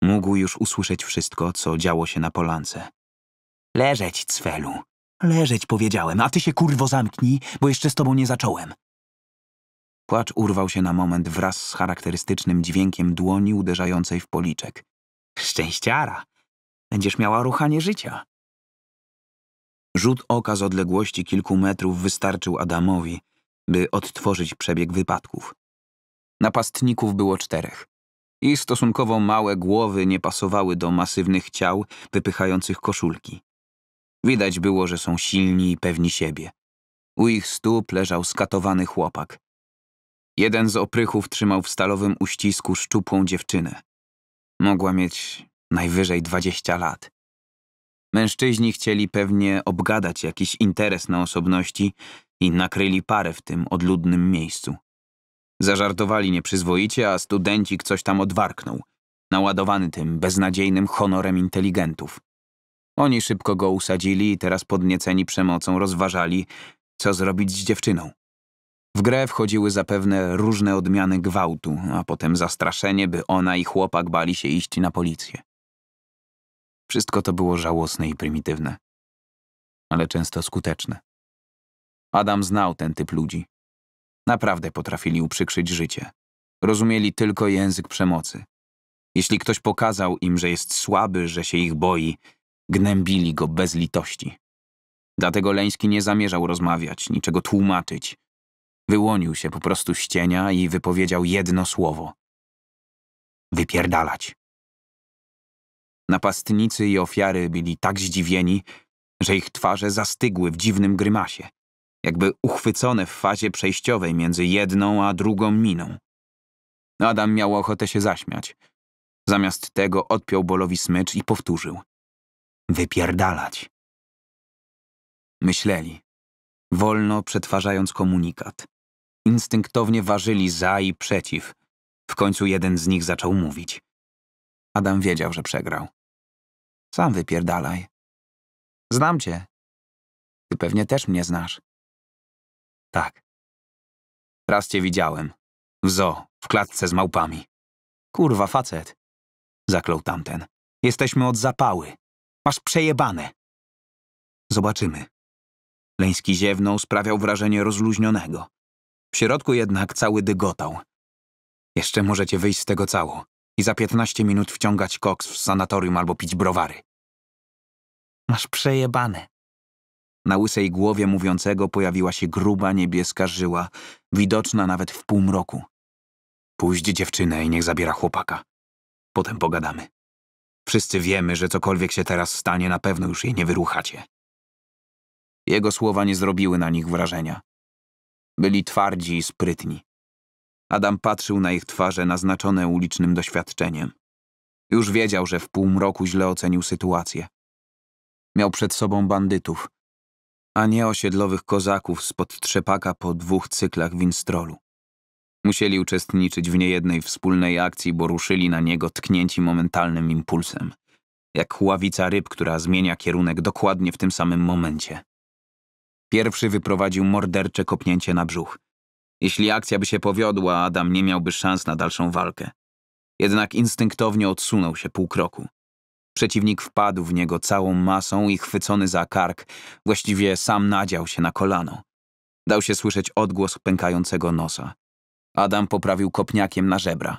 Mógł już usłyszeć wszystko, co działo się na polance. Leżeć, Cwelu. Leżeć, powiedziałem, a ty się kurwo zamknij, bo jeszcze z tobą nie zacząłem. Płacz urwał się na moment wraz z charakterystycznym dźwiękiem dłoni uderzającej w policzek. Szczęściara! Będziesz miała ruchanie życia. Rzut oka z odległości kilku metrów wystarczył Adamowi, by odtworzyć przebieg wypadków. Napastników było czterech. I stosunkowo małe głowy nie pasowały do masywnych ciał wypychających koszulki. Widać było, że są silni i pewni siebie. U ich stóp leżał skatowany chłopak. Jeden z oprychów trzymał w stalowym uścisku szczupłą dziewczynę. Mogła mieć najwyżej dwadzieścia lat. Mężczyźni chcieli pewnie obgadać jakiś interes na osobności i nakryli parę w tym odludnym miejscu. Zażartowali nieprzyzwoicie, a studencik coś tam odwarknął, naładowany tym beznadziejnym honorem inteligentów. Oni szybko go usadzili i teraz podnieceni przemocą rozważali, co zrobić z dziewczyną. W grę wchodziły zapewne różne odmiany gwałtu, a potem zastraszenie, by ona i chłopak bali się iść na policję. Wszystko to było żałosne i prymitywne, ale często skuteczne. Adam znał ten typ ludzi. Naprawdę potrafili uprzykrzyć życie. Rozumieli tylko język przemocy. Jeśli ktoś pokazał im, że jest słaby, że się ich boi, gnębili go bez litości. Dlatego Leński nie zamierzał rozmawiać, niczego tłumaczyć. Wyłonił się po prostu z cienia i wypowiedział jedno słowo. Wypierdalać. Napastnicy i ofiary byli tak zdziwieni, że ich twarze zastygły w dziwnym grymasie jakby uchwycone w fazie przejściowej między jedną a drugą miną. Adam miał ochotę się zaśmiać. Zamiast tego odpiął bolowi smycz i powtórzył. Wypierdalać. Myśleli. Wolno przetwarzając komunikat. Instynktownie ważyli za i przeciw. W końcu jeden z nich zaczął mówić. Adam wiedział, że przegrał. Sam wypierdalaj. Znam cię. Ty pewnie też mnie znasz. Tak. Raz cię widziałem. W zoo, w klatce z małpami. Kurwa, facet. Zaklął tamten. Jesteśmy od zapały. Masz przejebane. Zobaczymy. Leński ziewnął, sprawiał wrażenie rozluźnionego. W środku jednak cały dygotał. Jeszcze możecie wyjść z tego cało i za 15 minut wciągać koks w sanatorium albo pić browary. Masz przejebane. Na łysej głowie mówiącego pojawiła się gruba niebieska żyła, widoczna nawet w półmroku. Pójdź dziewczynę i niech zabiera chłopaka. Potem pogadamy. Wszyscy wiemy, że cokolwiek się teraz stanie, na pewno już jej nie wyruchacie. Jego słowa nie zrobiły na nich wrażenia. Byli twardzi i sprytni. Adam patrzył na ich twarze naznaczone ulicznym doświadczeniem. Już wiedział, że w półmroku źle ocenił sytuację. Miał przed sobą bandytów, a nie osiedlowych kozaków spod trzepaka po dwóch cyklach winstrolu. Musieli uczestniczyć w niejednej wspólnej akcji, bo ruszyli na niego tknięci momentalnym impulsem. Jak ławica ryb, która zmienia kierunek dokładnie w tym samym momencie. Pierwszy wyprowadził mordercze kopnięcie na brzuch. Jeśli akcja by się powiodła, Adam nie miałby szans na dalszą walkę. Jednak instynktownie odsunął się pół kroku. Przeciwnik wpadł w niego całą masą i chwycony za kark, właściwie sam nadział się na kolano. Dał się słyszeć odgłos pękającego nosa. Adam poprawił kopniakiem na żebra.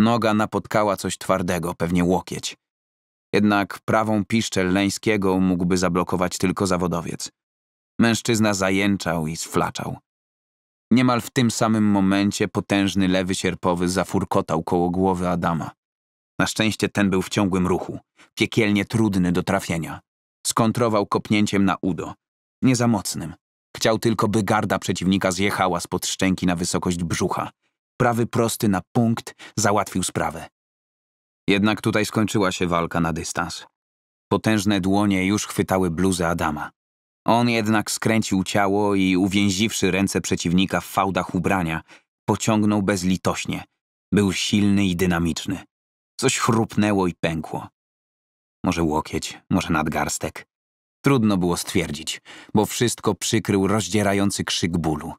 Noga napotkała coś twardego, pewnie łokieć. Jednak prawą piszczel Leńskiego mógłby zablokować tylko zawodowiec. Mężczyzna zajęczał i sflaczał. Niemal w tym samym momencie potężny lewy sierpowy zafurkotał koło głowy Adama. Na szczęście ten był w ciągłym ruchu, piekielnie trudny do trafienia. Skontrował kopnięciem na udo. Nie za mocnym. Chciał tylko, by garda przeciwnika zjechała spod szczęki na wysokość brzucha. Prawy prosty na punkt załatwił sprawę. Jednak tutaj skończyła się walka na dystans. Potężne dłonie już chwytały bluzę Adama. On jednak skręcił ciało i uwięziwszy ręce przeciwnika w fałdach ubrania, pociągnął bezlitośnie. Był silny i dynamiczny. Coś chrupnęło i pękło. Może łokieć, może nadgarstek. Trudno było stwierdzić, bo wszystko przykrył rozdzierający krzyk bólu.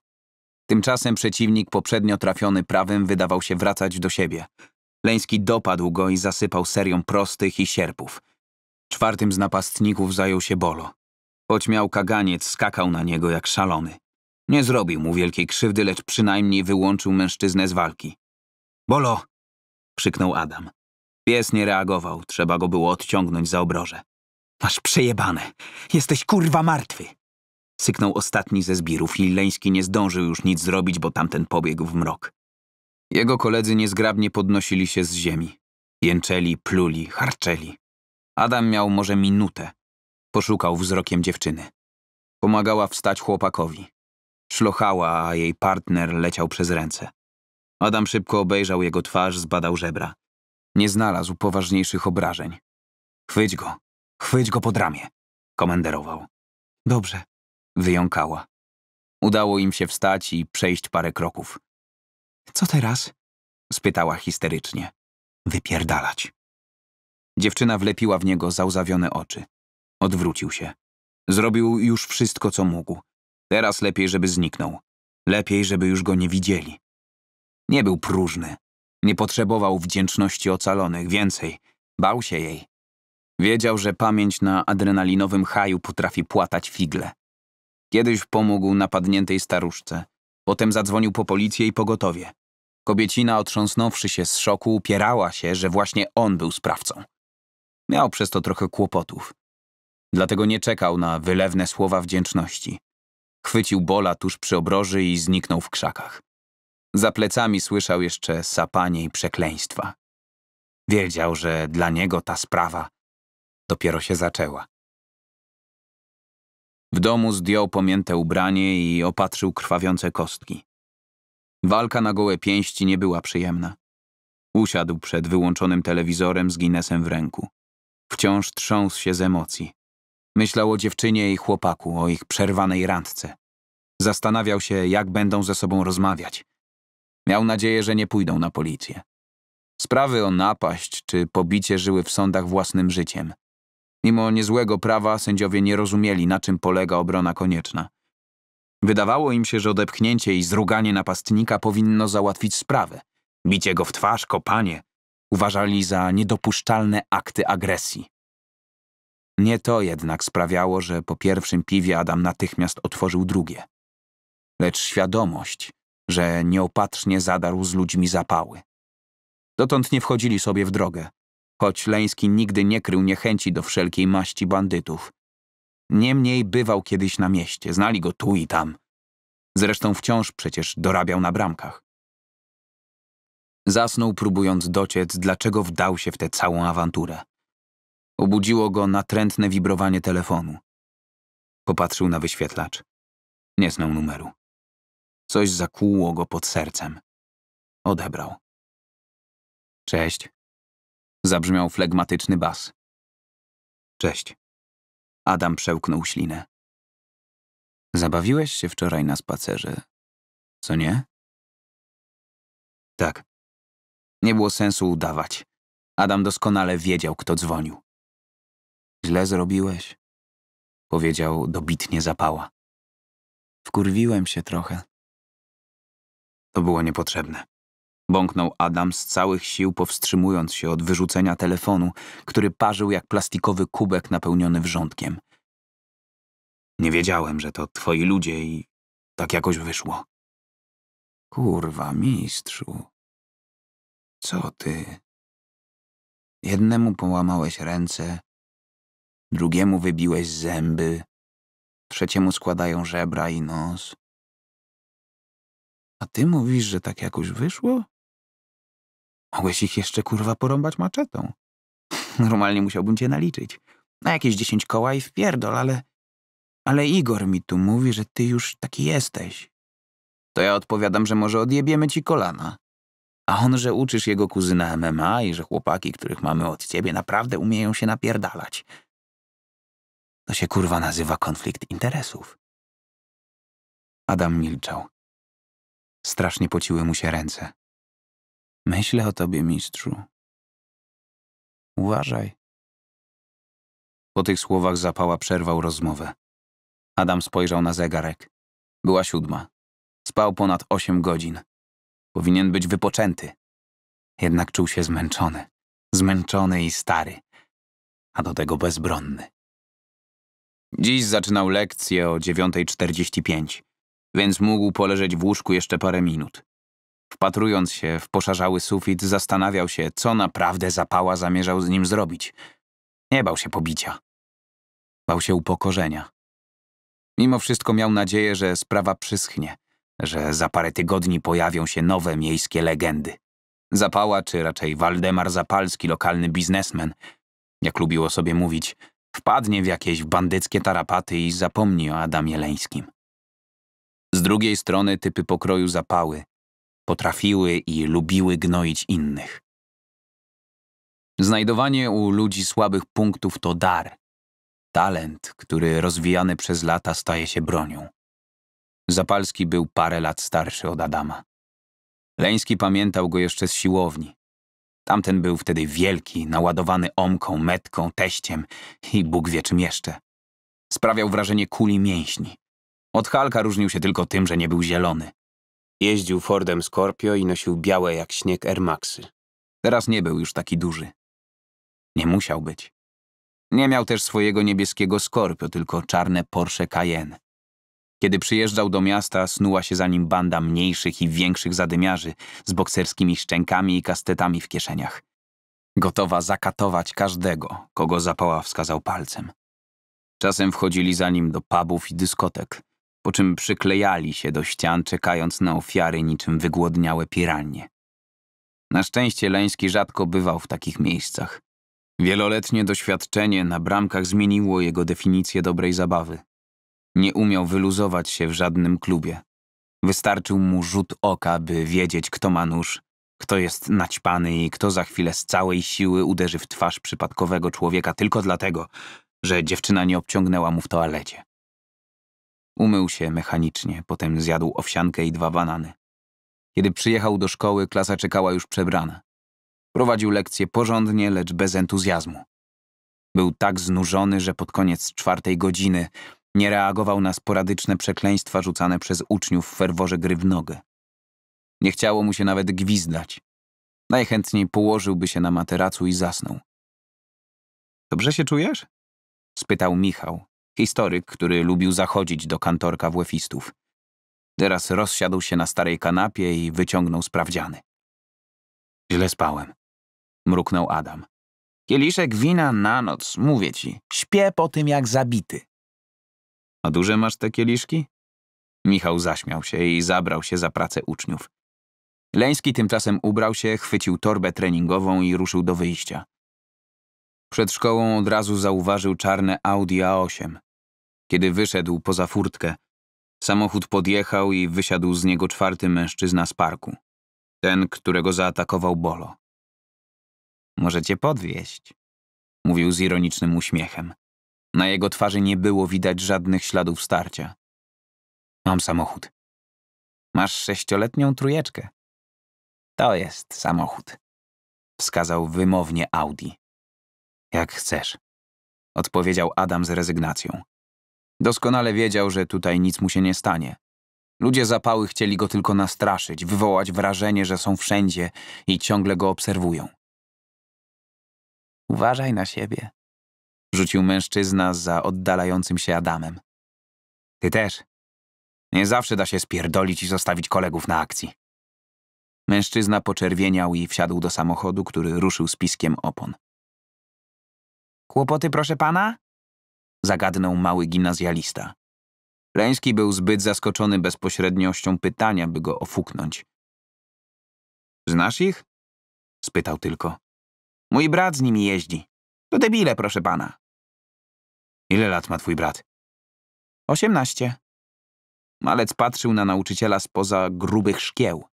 Tymczasem przeciwnik poprzednio trafiony prawym wydawał się wracać do siebie. Leński dopadł go i zasypał serią prostych i sierpów. Czwartym z napastników zajął się Bolo. Choć miał kaganiec, skakał na niego jak szalony. Nie zrobił mu wielkiej krzywdy, lecz przynajmniej wyłączył mężczyznę z walki. Bolo! krzyknął Adam. Pies nie reagował, trzeba go było odciągnąć za obroże. Masz przejebane. Jesteś kurwa martwy. Syknął ostatni ze zbirów i Leński nie zdążył już nic zrobić, bo tamten pobiegł w mrok. Jego koledzy niezgrabnie podnosili się z ziemi. Jęczeli, pluli, harczeli. Adam miał może minutę. Poszukał wzrokiem dziewczyny. Pomagała wstać chłopakowi. Szlochała, a jej partner leciał przez ręce. Adam szybko obejrzał jego twarz, zbadał żebra. Nie znalazł poważniejszych obrażeń. Chwyć go, chwyć go pod ramię, komenderował. Dobrze, wyjąkała. Udało im się wstać i przejść parę kroków. Co teraz? spytała histerycznie. Wypierdalać. Dziewczyna wlepiła w niego załzawione oczy. Odwrócił się. Zrobił już wszystko, co mógł. Teraz lepiej, żeby zniknął. Lepiej, żeby już go nie widzieli. Nie był próżny. Nie potrzebował wdzięczności ocalonych, więcej, bał się jej. Wiedział, że pamięć na adrenalinowym haju potrafi płatać figle. Kiedyś pomógł napadniętej staruszce, potem zadzwonił po policję i pogotowie. Kobiecina, otrząsnąwszy się z szoku, upierała się, że właśnie on był sprawcą. Miał przez to trochę kłopotów. Dlatego nie czekał na wylewne słowa wdzięczności. Chwycił Bola tuż przy obroży i zniknął w krzakach. Za plecami słyszał jeszcze sapanie i przekleństwa. Wiedział, że dla niego ta sprawa dopiero się zaczęła. W domu zdjął pomięte ubranie i opatrzył krwawiące kostki. Walka na gołe pięści nie była przyjemna. Usiadł przed wyłączonym telewizorem z Guinnessem w ręku. Wciąż trząsł się z emocji. Myślał o dziewczynie i chłopaku, o ich przerwanej randce. Zastanawiał się, jak będą ze sobą rozmawiać. Miał nadzieję, że nie pójdą na policję. Sprawy o napaść czy pobicie żyły w sądach własnym życiem. Mimo niezłego prawa sędziowie nie rozumieli, na czym polega obrona konieczna. Wydawało im się, że odepchnięcie i zruganie napastnika powinno załatwić sprawę. Bicie go w twarz, kopanie uważali za niedopuszczalne akty agresji. Nie to jednak sprawiało, że po pierwszym piwie Adam natychmiast otworzył drugie. Lecz świadomość, że nieopatrznie zadarł z ludźmi zapały. Dotąd nie wchodzili sobie w drogę, choć Leński nigdy nie krył niechęci do wszelkiej maści bandytów. Niemniej bywał kiedyś na mieście, znali go tu i tam. Zresztą wciąż przecież dorabiał na bramkach. Zasnął próbując dociec, dlaczego wdał się w tę całą awanturę. Obudziło go natrętne wibrowanie telefonu. Popatrzył na wyświetlacz. Nie znał numeru. Coś zakłuło go pod sercem. Odebrał. Cześć. Zabrzmiał flegmatyczny bas. Cześć. Adam przełknął ślinę. Zabawiłeś się wczoraj na spacerze, co nie? Tak. Nie było sensu udawać. Adam doskonale wiedział, kto dzwonił. Źle zrobiłeś, powiedział dobitnie zapała. Wkurwiłem się trochę. To było niepotrzebne. Bąknął Adam z całych sił, powstrzymując się od wyrzucenia telefonu, który parzył jak plastikowy kubek napełniony wrzątkiem. Nie wiedziałem, że to twoi ludzie i tak jakoś wyszło. Kurwa, mistrzu. Co ty? Jednemu połamałeś ręce, drugiemu wybiłeś zęby, trzeciemu składają żebra i nos. A ty mówisz, że tak jakoś wyszło? Mogłeś ich jeszcze kurwa porąbać maczetą. Normalnie musiałbym cię naliczyć. Na jakieś dziesięć koła i wpierdol, ale... Ale Igor mi tu mówi, że ty już taki jesteś. To ja odpowiadam, że może odjebiemy ci kolana. A on, że uczysz jego kuzyna MMA i że chłopaki, których mamy od ciebie, naprawdę umieją się napierdalać. To się kurwa nazywa konflikt interesów. Adam milczał. Strasznie pociły mu się ręce. Myślę o tobie, mistrzu. Uważaj. Po tych słowach zapała przerwał rozmowę. Adam spojrzał na zegarek. Była siódma. Spał ponad osiem godzin. Powinien być wypoczęty. Jednak czuł się zmęczony. Zmęczony i stary. A do tego bezbronny. Dziś zaczynał lekcję o dziewiątej czterdzieści pięć więc mógł poleżeć w łóżku jeszcze parę minut. Wpatrując się w poszarzały sufit, zastanawiał się, co naprawdę zapała zamierzał z nim zrobić. Nie bał się pobicia. Bał się upokorzenia. Mimo wszystko miał nadzieję, że sprawa przyschnie, że za parę tygodni pojawią się nowe miejskie legendy. Zapała, czy raczej Waldemar Zapalski, lokalny biznesmen, jak lubiło sobie mówić, wpadnie w jakieś bandyckie tarapaty i zapomni o Adamie Leńskim. Z drugiej strony typy pokroju zapały. Potrafiły i lubiły gnoić innych. Znajdowanie u ludzi słabych punktów to dar. Talent, który rozwijany przez lata staje się bronią. Zapalski był parę lat starszy od Adama. Leński pamiętał go jeszcze z siłowni. Tamten był wtedy wielki, naładowany omką, metką, teściem i Bóg wie czym jeszcze. Sprawiał wrażenie kuli mięśni. Od Halka różnił się tylko tym, że nie był zielony. Jeździł Fordem Scorpio i nosił białe jak śnieg Air Maxy. Teraz nie był już taki duży. Nie musiał być. Nie miał też swojego niebieskiego Scorpio, tylko czarne Porsche Cayenne. Kiedy przyjeżdżał do miasta, snuła się za nim banda mniejszych i większych zadymiarzy z bokserskimi szczękami i kastetami w kieszeniach. Gotowa zakatować każdego, kogo zapała wskazał palcem. Czasem wchodzili za nim do pubów i dyskotek – po czym przyklejali się do ścian, czekając na ofiary niczym wygłodniałe piranie. Na szczęście Leński rzadko bywał w takich miejscach. Wieloletnie doświadczenie na bramkach zmieniło jego definicję dobrej zabawy. Nie umiał wyluzować się w żadnym klubie. Wystarczył mu rzut oka, by wiedzieć, kto ma nóż, kto jest naćpany i kto za chwilę z całej siły uderzy w twarz przypadkowego człowieka tylko dlatego, że dziewczyna nie obciągnęła mu w toalecie. Umył się mechanicznie, potem zjadł owsiankę i dwa banany. Kiedy przyjechał do szkoły, klasa czekała już przebrana. Prowadził lekcje porządnie, lecz bez entuzjazmu. Był tak znużony, że pod koniec czwartej godziny nie reagował na sporadyczne przekleństwa rzucane przez uczniów w ferworze gry w nogę. Nie chciało mu się nawet gwizdać. Najchętniej położyłby się na materacu i zasnął. Dobrze się czujesz? spytał Michał, historyk, który lubił zachodzić do kantorka włefistów. Teraz rozsiadł się na starej kanapie i wyciągnął sprawdziany. Źle spałem, mruknął Adam. Kieliszek wina na noc, mówię ci, śpię po tym jak zabity. A duże masz te kieliszki? Michał zaśmiał się i zabrał się za pracę uczniów. Leński tymczasem ubrał się, chwycił torbę treningową i ruszył do wyjścia. Przed szkołą od razu zauważył czarne Audi A8 kiedy wyszedł poza furtkę. Samochód podjechał i wysiadł z niego czwarty mężczyzna z parku. Ten, którego zaatakował Bolo. Możecie podwieźć, mówił z ironicznym uśmiechem. Na jego twarzy nie było widać żadnych śladów starcia. Mam samochód. Masz sześcioletnią trujeczkę. To jest samochód. Wskazał wymownie Audi. Jak chcesz. Odpowiedział Adam z rezygnacją. Doskonale wiedział, że tutaj nic mu się nie stanie. Ludzie zapały chcieli go tylko nastraszyć, wywołać wrażenie, że są wszędzie i ciągle go obserwują. Uważaj na siebie, rzucił mężczyzna za oddalającym się Adamem. Ty też. Nie zawsze da się spierdolić i zostawić kolegów na akcji. Mężczyzna poczerwieniał i wsiadł do samochodu, który ruszył z piskiem opon. Kłopoty, proszę pana? zagadnął mały gimnazjalista. Leński był zbyt zaskoczony bezpośredniością pytania, by go ofuknąć. Znasz ich? spytał tylko. Mój brat z nimi jeździ. To debile, proszę pana. Ile lat ma twój brat? Osiemnaście. Malec patrzył na nauczyciela spoza grubych szkieł.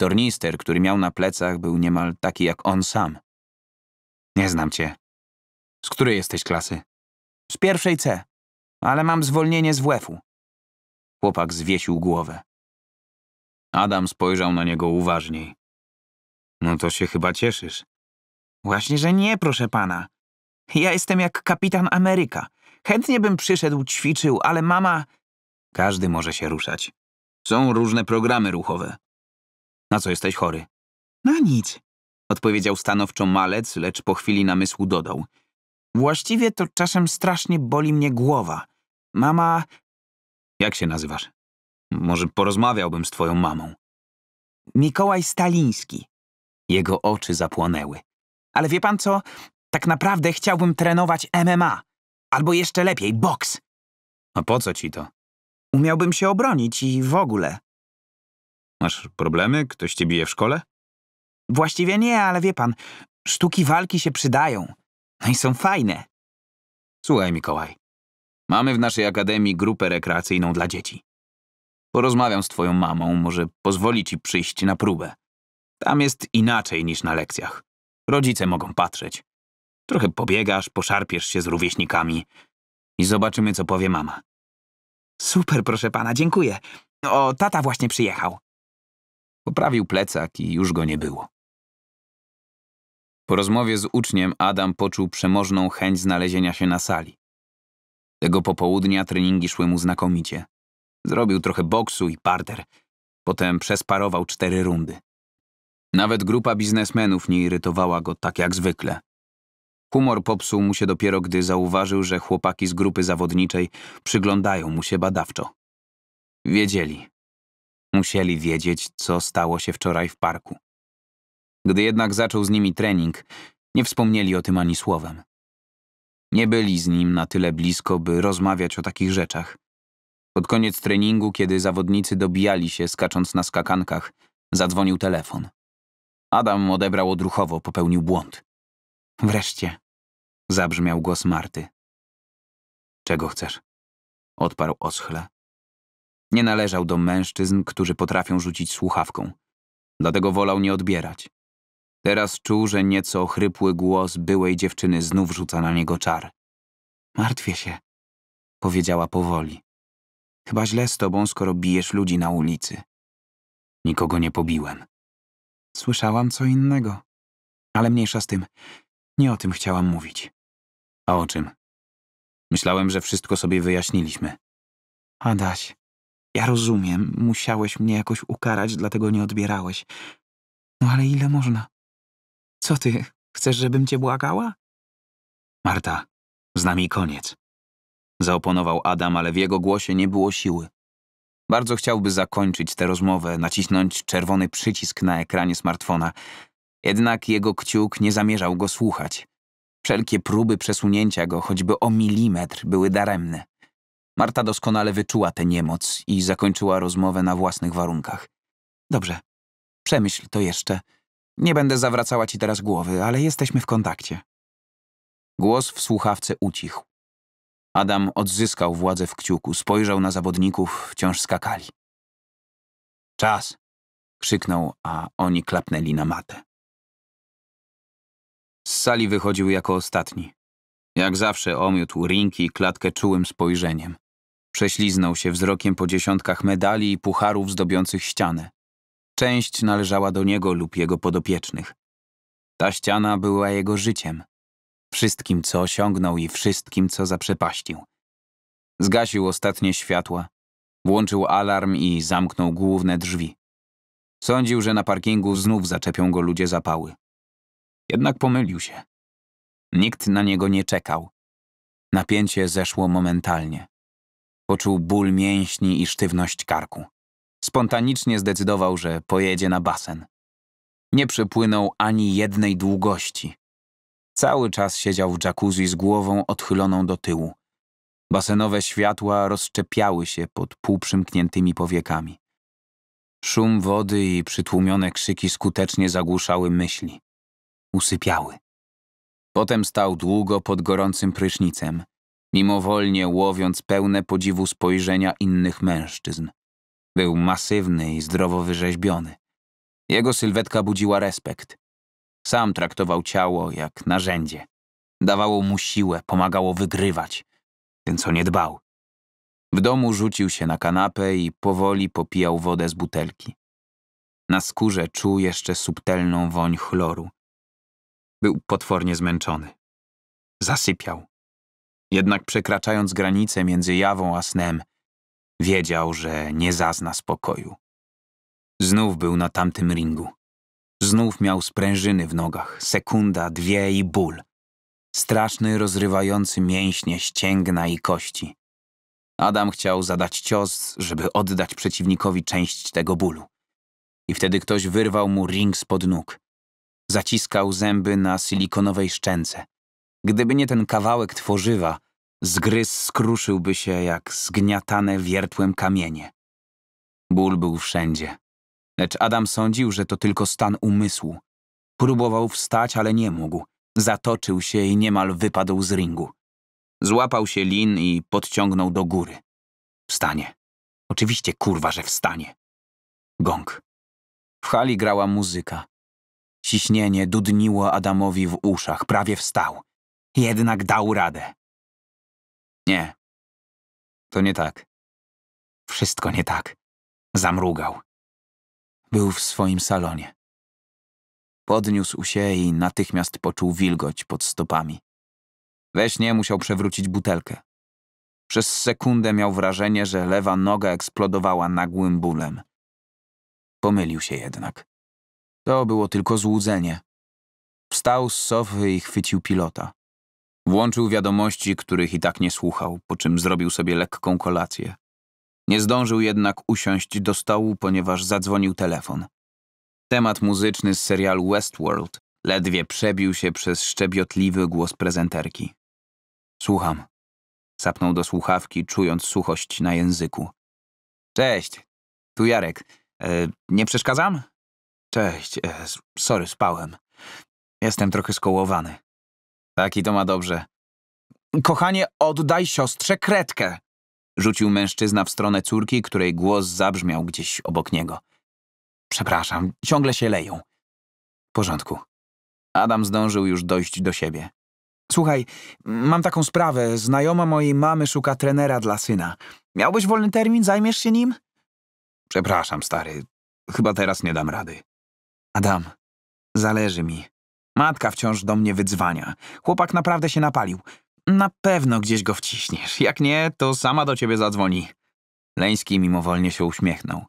Tornister, który miał na plecach, był niemal taki jak on sam. Nie znam cię. Z której jesteś klasy? Z pierwszej C, ale mam zwolnienie z WF-u. Chłopak zwiesił głowę. Adam spojrzał na niego uważniej. No to się chyba cieszysz. Właśnie, że nie, proszę pana. Ja jestem jak kapitan Ameryka. Chętnie bym przyszedł, ćwiczył, ale mama... Każdy może się ruszać. Są różne programy ruchowe. Na co jesteś chory? Na nic, odpowiedział stanowczo malec, lecz po chwili namysłu dodał. Właściwie to czasem strasznie boli mnie głowa. Mama... Jak się nazywasz? Może porozmawiałbym z twoją mamą. Mikołaj Staliński. Jego oczy zapłonęły. Ale wie pan co? Tak naprawdę chciałbym trenować MMA. Albo jeszcze lepiej, boks. A po co ci to? Umiałbym się obronić i w ogóle. Masz problemy? Ktoś cię bije w szkole? Właściwie nie, ale wie pan, sztuki walki się przydają. No i są fajne. Słuchaj, Mikołaj. Mamy w naszej akademii grupę rekreacyjną dla dzieci. Porozmawiam z twoją mamą, może pozwoli ci przyjść na próbę. Tam jest inaczej niż na lekcjach. Rodzice mogą patrzeć. Trochę pobiegasz, poszarpiesz się z rówieśnikami i zobaczymy, co powie mama. Super, proszę pana, dziękuję. O, tata właśnie przyjechał. Poprawił plecak i już go nie było. Po rozmowie z uczniem Adam poczuł przemożną chęć znalezienia się na sali. Tego popołudnia treningi szły mu znakomicie. Zrobił trochę boksu i parter. Potem przesparował cztery rundy. Nawet grupa biznesmenów nie irytowała go tak jak zwykle. Humor popsuł mu się dopiero, gdy zauważył, że chłopaki z grupy zawodniczej przyglądają mu się badawczo. Wiedzieli. Musieli wiedzieć, co stało się wczoraj w parku. Gdy jednak zaczął z nimi trening, nie wspomnieli o tym ani słowem. Nie byli z nim na tyle blisko, by rozmawiać o takich rzeczach. Pod koniec treningu, kiedy zawodnicy dobijali się skacząc na skakankach, zadzwonił telefon. Adam odebrał odruchowo, popełnił błąd. Wreszcie, zabrzmiał głos Marty. Czego chcesz? Odparł oschle. Nie należał do mężczyzn, którzy potrafią rzucić słuchawką. Dlatego wolał nie odbierać. Teraz czuł, że nieco ochrypły głos byłej dziewczyny znów rzuca na niego czar. Martwię się, powiedziała powoli. Chyba źle z tobą, skoro bijesz ludzi na ulicy. Nikogo nie pobiłem. Słyszałam co innego. Ale mniejsza z tym. Nie o tym chciałam mówić. A o czym? Myślałem, że wszystko sobie wyjaśniliśmy. Adaś, ja rozumiem, musiałeś mnie jakoś ukarać, dlatego nie odbierałeś. No ale ile można? Co ty? Chcesz, żebym cię błagała? Marta, z nami koniec. Zaoponował Adam, ale w jego głosie nie było siły. Bardzo chciałby zakończyć tę rozmowę, nacisnąć czerwony przycisk na ekranie smartfona. Jednak jego kciuk nie zamierzał go słuchać. Wszelkie próby przesunięcia go, choćby o milimetr, były daremne. Marta doskonale wyczuła tę niemoc i zakończyła rozmowę na własnych warunkach. Dobrze, przemyśl to jeszcze – nie będę zawracała ci teraz głowy, ale jesteśmy w kontakcie. Głos w słuchawce ucichł. Adam odzyskał władzę w kciuku, spojrzał na zawodników, wciąż skakali. Czas! krzyknął, a oni klapnęli na matę. Z sali wychodził jako ostatni. Jak zawsze omiótł rinki i klatkę czułym spojrzeniem. Prześliznął się wzrokiem po dziesiątkach medali i pucharów zdobiących ścianę. Część należała do niego lub jego podopiecznych. Ta ściana była jego życiem. Wszystkim, co osiągnął i wszystkim, co zaprzepaścił. Zgasił ostatnie światła, włączył alarm i zamknął główne drzwi. Sądził, że na parkingu znów zaczepią go ludzie zapały. Jednak pomylił się. Nikt na niego nie czekał. Napięcie zeszło momentalnie. Poczuł ból mięśni i sztywność karku spontanicznie zdecydował, że pojedzie na basen. Nie przypłynął ani jednej długości. Cały czas siedział w jacuzzi z głową odchyloną do tyłu. Basenowe światła rozszczepiały się pod półprzymkniętymi powiekami. Szum wody i przytłumione krzyki skutecznie zagłuszały myśli. Usypiały. Potem stał długo pod gorącym prysznicem, mimowolnie łowiąc pełne podziwu spojrzenia innych mężczyzn. Był masywny i zdrowo wyrzeźbiony. Jego sylwetka budziła respekt. Sam traktował ciało jak narzędzie. Dawało mu siłę, pomagało wygrywać. Ten, co nie dbał. W domu rzucił się na kanapę i powoli popijał wodę z butelki. Na skórze czuł jeszcze subtelną woń chloru. Był potwornie zmęczony. Zasypiał. Jednak przekraczając granicę między jawą a snem, Wiedział, że nie zazna spokoju. Znów był na tamtym ringu. Znów miał sprężyny w nogach, sekunda, dwie i ból. Straszny, rozrywający mięśnie, ścięgna i kości. Adam chciał zadać cios, żeby oddać przeciwnikowi część tego bólu. I wtedy ktoś wyrwał mu ring spod nóg. Zaciskał zęby na silikonowej szczęce. Gdyby nie ten kawałek tworzywa, Zgryz skruszyłby się jak zgniatane wiertłem kamienie. Ból był wszędzie. Lecz Adam sądził, że to tylko stan umysłu. Próbował wstać, ale nie mógł. Zatoczył się i niemal wypadł z ringu. Złapał się lin i podciągnął do góry. Wstanie. Oczywiście kurwa, że wstanie. Gong. W hali grała muzyka. Ciśnienie dudniło Adamowi w uszach, prawie wstał. Jednak dał radę. Nie. To nie tak. Wszystko nie tak. Zamrugał. Był w swoim salonie. Podniósł się i natychmiast poczuł wilgoć pod stopami. We śnie musiał przewrócić butelkę. Przez sekundę miał wrażenie, że lewa noga eksplodowała nagłym bólem. Pomylił się jednak. To było tylko złudzenie. Wstał z sofy i chwycił pilota. Włączył wiadomości, których i tak nie słuchał, po czym zrobił sobie lekką kolację. Nie zdążył jednak usiąść do stołu, ponieważ zadzwonił telefon. Temat muzyczny z serialu Westworld ledwie przebił się przez szczebiotliwy głos prezenterki. Słucham. Sapnął do słuchawki, czując suchość na języku. Cześć, tu Jarek. E, nie przeszkadzam? Cześć, e, sorry, spałem. Jestem trochę skołowany. Taki to ma dobrze. Kochanie, oddaj siostrze kredkę! Rzucił mężczyzna w stronę córki, której głos zabrzmiał gdzieś obok niego. Przepraszam, ciągle się leją. W porządku. Adam zdążył już dojść do siebie. Słuchaj, mam taką sprawę. Znajoma mojej mamy szuka trenera dla syna. Miałbyś wolny termin? Zajmiesz się nim? Przepraszam, stary. Chyba teraz nie dam rady. Adam, zależy mi. Matka wciąż do mnie wydzwania. Chłopak naprawdę się napalił. Na pewno gdzieś go wciśniesz. Jak nie, to sama do ciebie zadzwoni. Leński mimowolnie się uśmiechnął.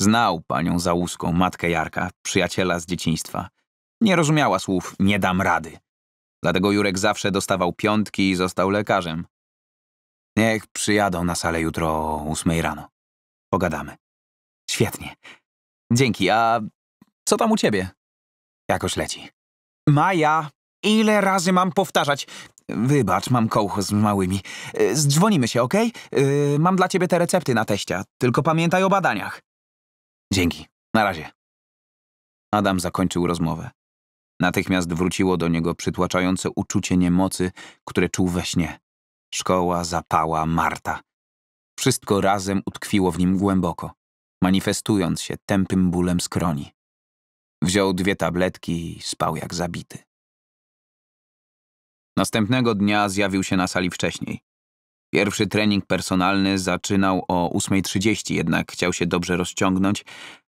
Znał panią Załuską, matkę Jarka, przyjaciela z dzieciństwa. Nie rozumiała słów nie dam rady. Dlatego Jurek zawsze dostawał piątki i został lekarzem. Niech przyjadą na salę jutro o ósmej rano. Pogadamy. Świetnie. Dzięki, a co tam u ciebie? Jakoś leci. Maja, ile razy mam powtarzać? Wybacz, mam kołcho z małymi. E, zdzwonimy się, okej? Okay? E, mam dla ciebie te recepty na teścia, tylko pamiętaj o badaniach. Dzięki, na razie. Adam zakończył rozmowę. Natychmiast wróciło do niego przytłaczające uczucie niemocy, które czuł we śnie. Szkoła, zapała, Marta. Wszystko razem utkwiło w nim głęboko, manifestując się tępym bólem skroni. Wziął dwie tabletki i spał jak zabity. Następnego dnia zjawił się na sali wcześniej. Pierwszy trening personalny zaczynał o 8.30, jednak chciał się dobrze rozciągnąć,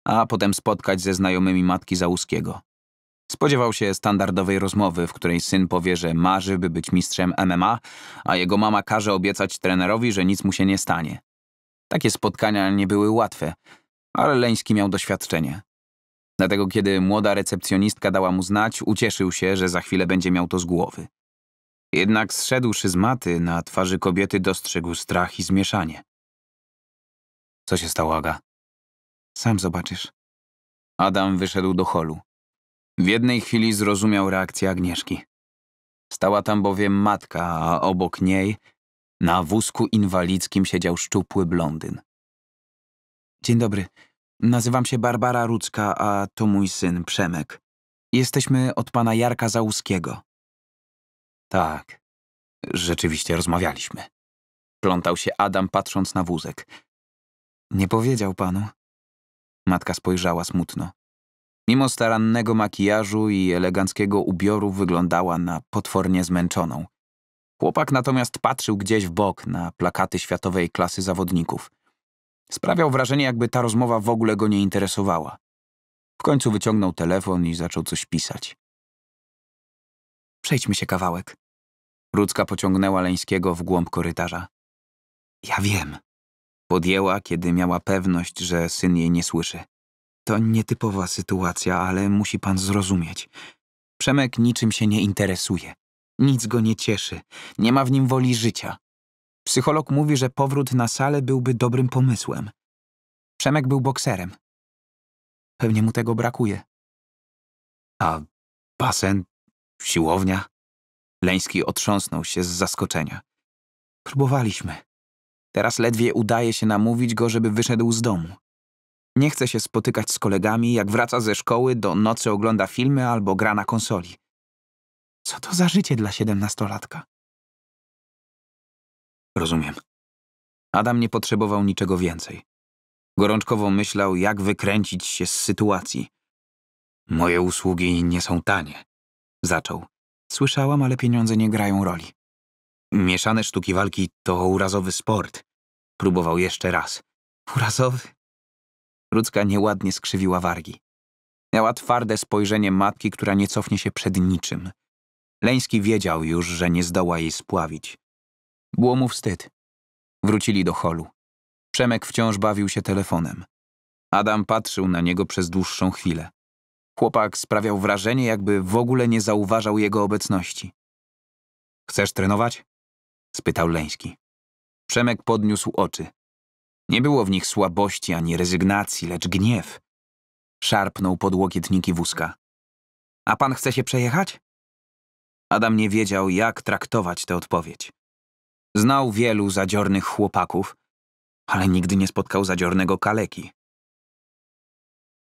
a potem spotkać ze znajomymi matki Załuskiego. Spodziewał się standardowej rozmowy, w której syn powie, że marzy, by być mistrzem MMA, a jego mama każe obiecać trenerowi, że nic mu się nie stanie. Takie spotkania nie były łatwe, ale Leński miał doświadczenie. Dlatego kiedy młoda recepcjonistka dała mu znać, ucieszył się, że za chwilę będzie miał to z głowy. Jednak zszedłszy z maty, na twarzy kobiety dostrzegł strach i zmieszanie. Co się stało, Aga? Sam zobaczysz. Adam wyszedł do holu. W jednej chwili zrozumiał reakcję Agnieszki. Stała tam bowiem matka, a obok niej na wózku inwalidzkim siedział szczupły blondyn. Dzień dobry. Nazywam się Barbara Rudzka, a to mój syn Przemek. Jesteśmy od pana Jarka Załuskiego. Tak, rzeczywiście rozmawialiśmy. Plątał się Adam, patrząc na wózek. Nie powiedział panu? Matka spojrzała smutno. Mimo starannego makijażu i eleganckiego ubioru wyglądała na potwornie zmęczoną. Chłopak natomiast patrzył gdzieś w bok na plakaty światowej klasy zawodników. Sprawiał wrażenie, jakby ta rozmowa w ogóle go nie interesowała. W końcu wyciągnął telefon i zaczął coś pisać. Przejdźmy się kawałek. Rudzka pociągnęła Leńskiego w głąb korytarza. Ja wiem. Podjęła, kiedy miała pewność, że syn jej nie słyszy. To nietypowa sytuacja, ale musi pan zrozumieć. Przemek niczym się nie interesuje. Nic go nie cieszy. Nie ma w nim woli życia. Psycholog mówi, że powrót na salę byłby dobrym pomysłem. Przemek był bokserem. Pewnie mu tego brakuje. A basen, siłownia? Leński otrząsnął się z zaskoczenia. Próbowaliśmy. Teraz ledwie udaje się namówić go, żeby wyszedł z domu. Nie chce się spotykać z kolegami, jak wraca ze szkoły, do nocy ogląda filmy albo gra na konsoli. Co to za życie dla siedemnastolatka? Rozumiem. Adam nie potrzebował niczego więcej. Gorączkowo myślał, jak wykręcić się z sytuacji. Moje usługi nie są tanie. Zaczął. Słyszałam, ale pieniądze nie grają roli. Mieszane sztuki walki to urazowy sport. Próbował jeszcze raz. Urazowy? Rudzka nieładnie skrzywiła wargi. Miała twarde spojrzenie matki, która nie cofnie się przed niczym. Leński wiedział już, że nie zdoła jej spławić. Było mu wstyd. Wrócili do holu. Przemek wciąż bawił się telefonem. Adam patrzył na niego przez dłuższą chwilę. Chłopak sprawiał wrażenie, jakby w ogóle nie zauważał jego obecności. Chcesz trenować? spytał Leński. Przemek podniósł oczy. Nie było w nich słabości ani rezygnacji, lecz gniew. Szarpnął pod łokietniki wózka. A pan chce się przejechać? Adam nie wiedział, jak traktować tę odpowiedź. Znał wielu zadziornych chłopaków, ale nigdy nie spotkał zadziornego kaleki.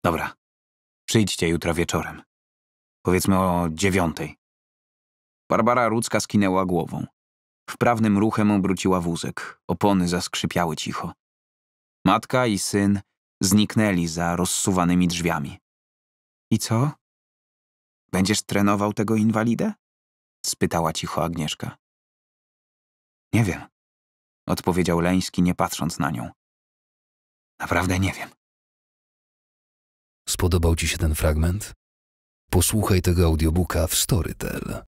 Dobra, przyjdźcie jutro wieczorem. Powiedzmy o dziewiątej. Barbara Rudzka skinęła głową. Wprawnym ruchem obróciła wózek. Opony zaskrzypiały cicho. Matka i syn zniknęli za rozsuwanymi drzwiami. I co? Będziesz trenował tego inwalidę? spytała cicho Agnieszka. Nie wiem, odpowiedział Leński, nie patrząc na nią. Naprawdę nie wiem. Spodobał ci się ten fragment? Posłuchaj tego audiobooka w Storytel.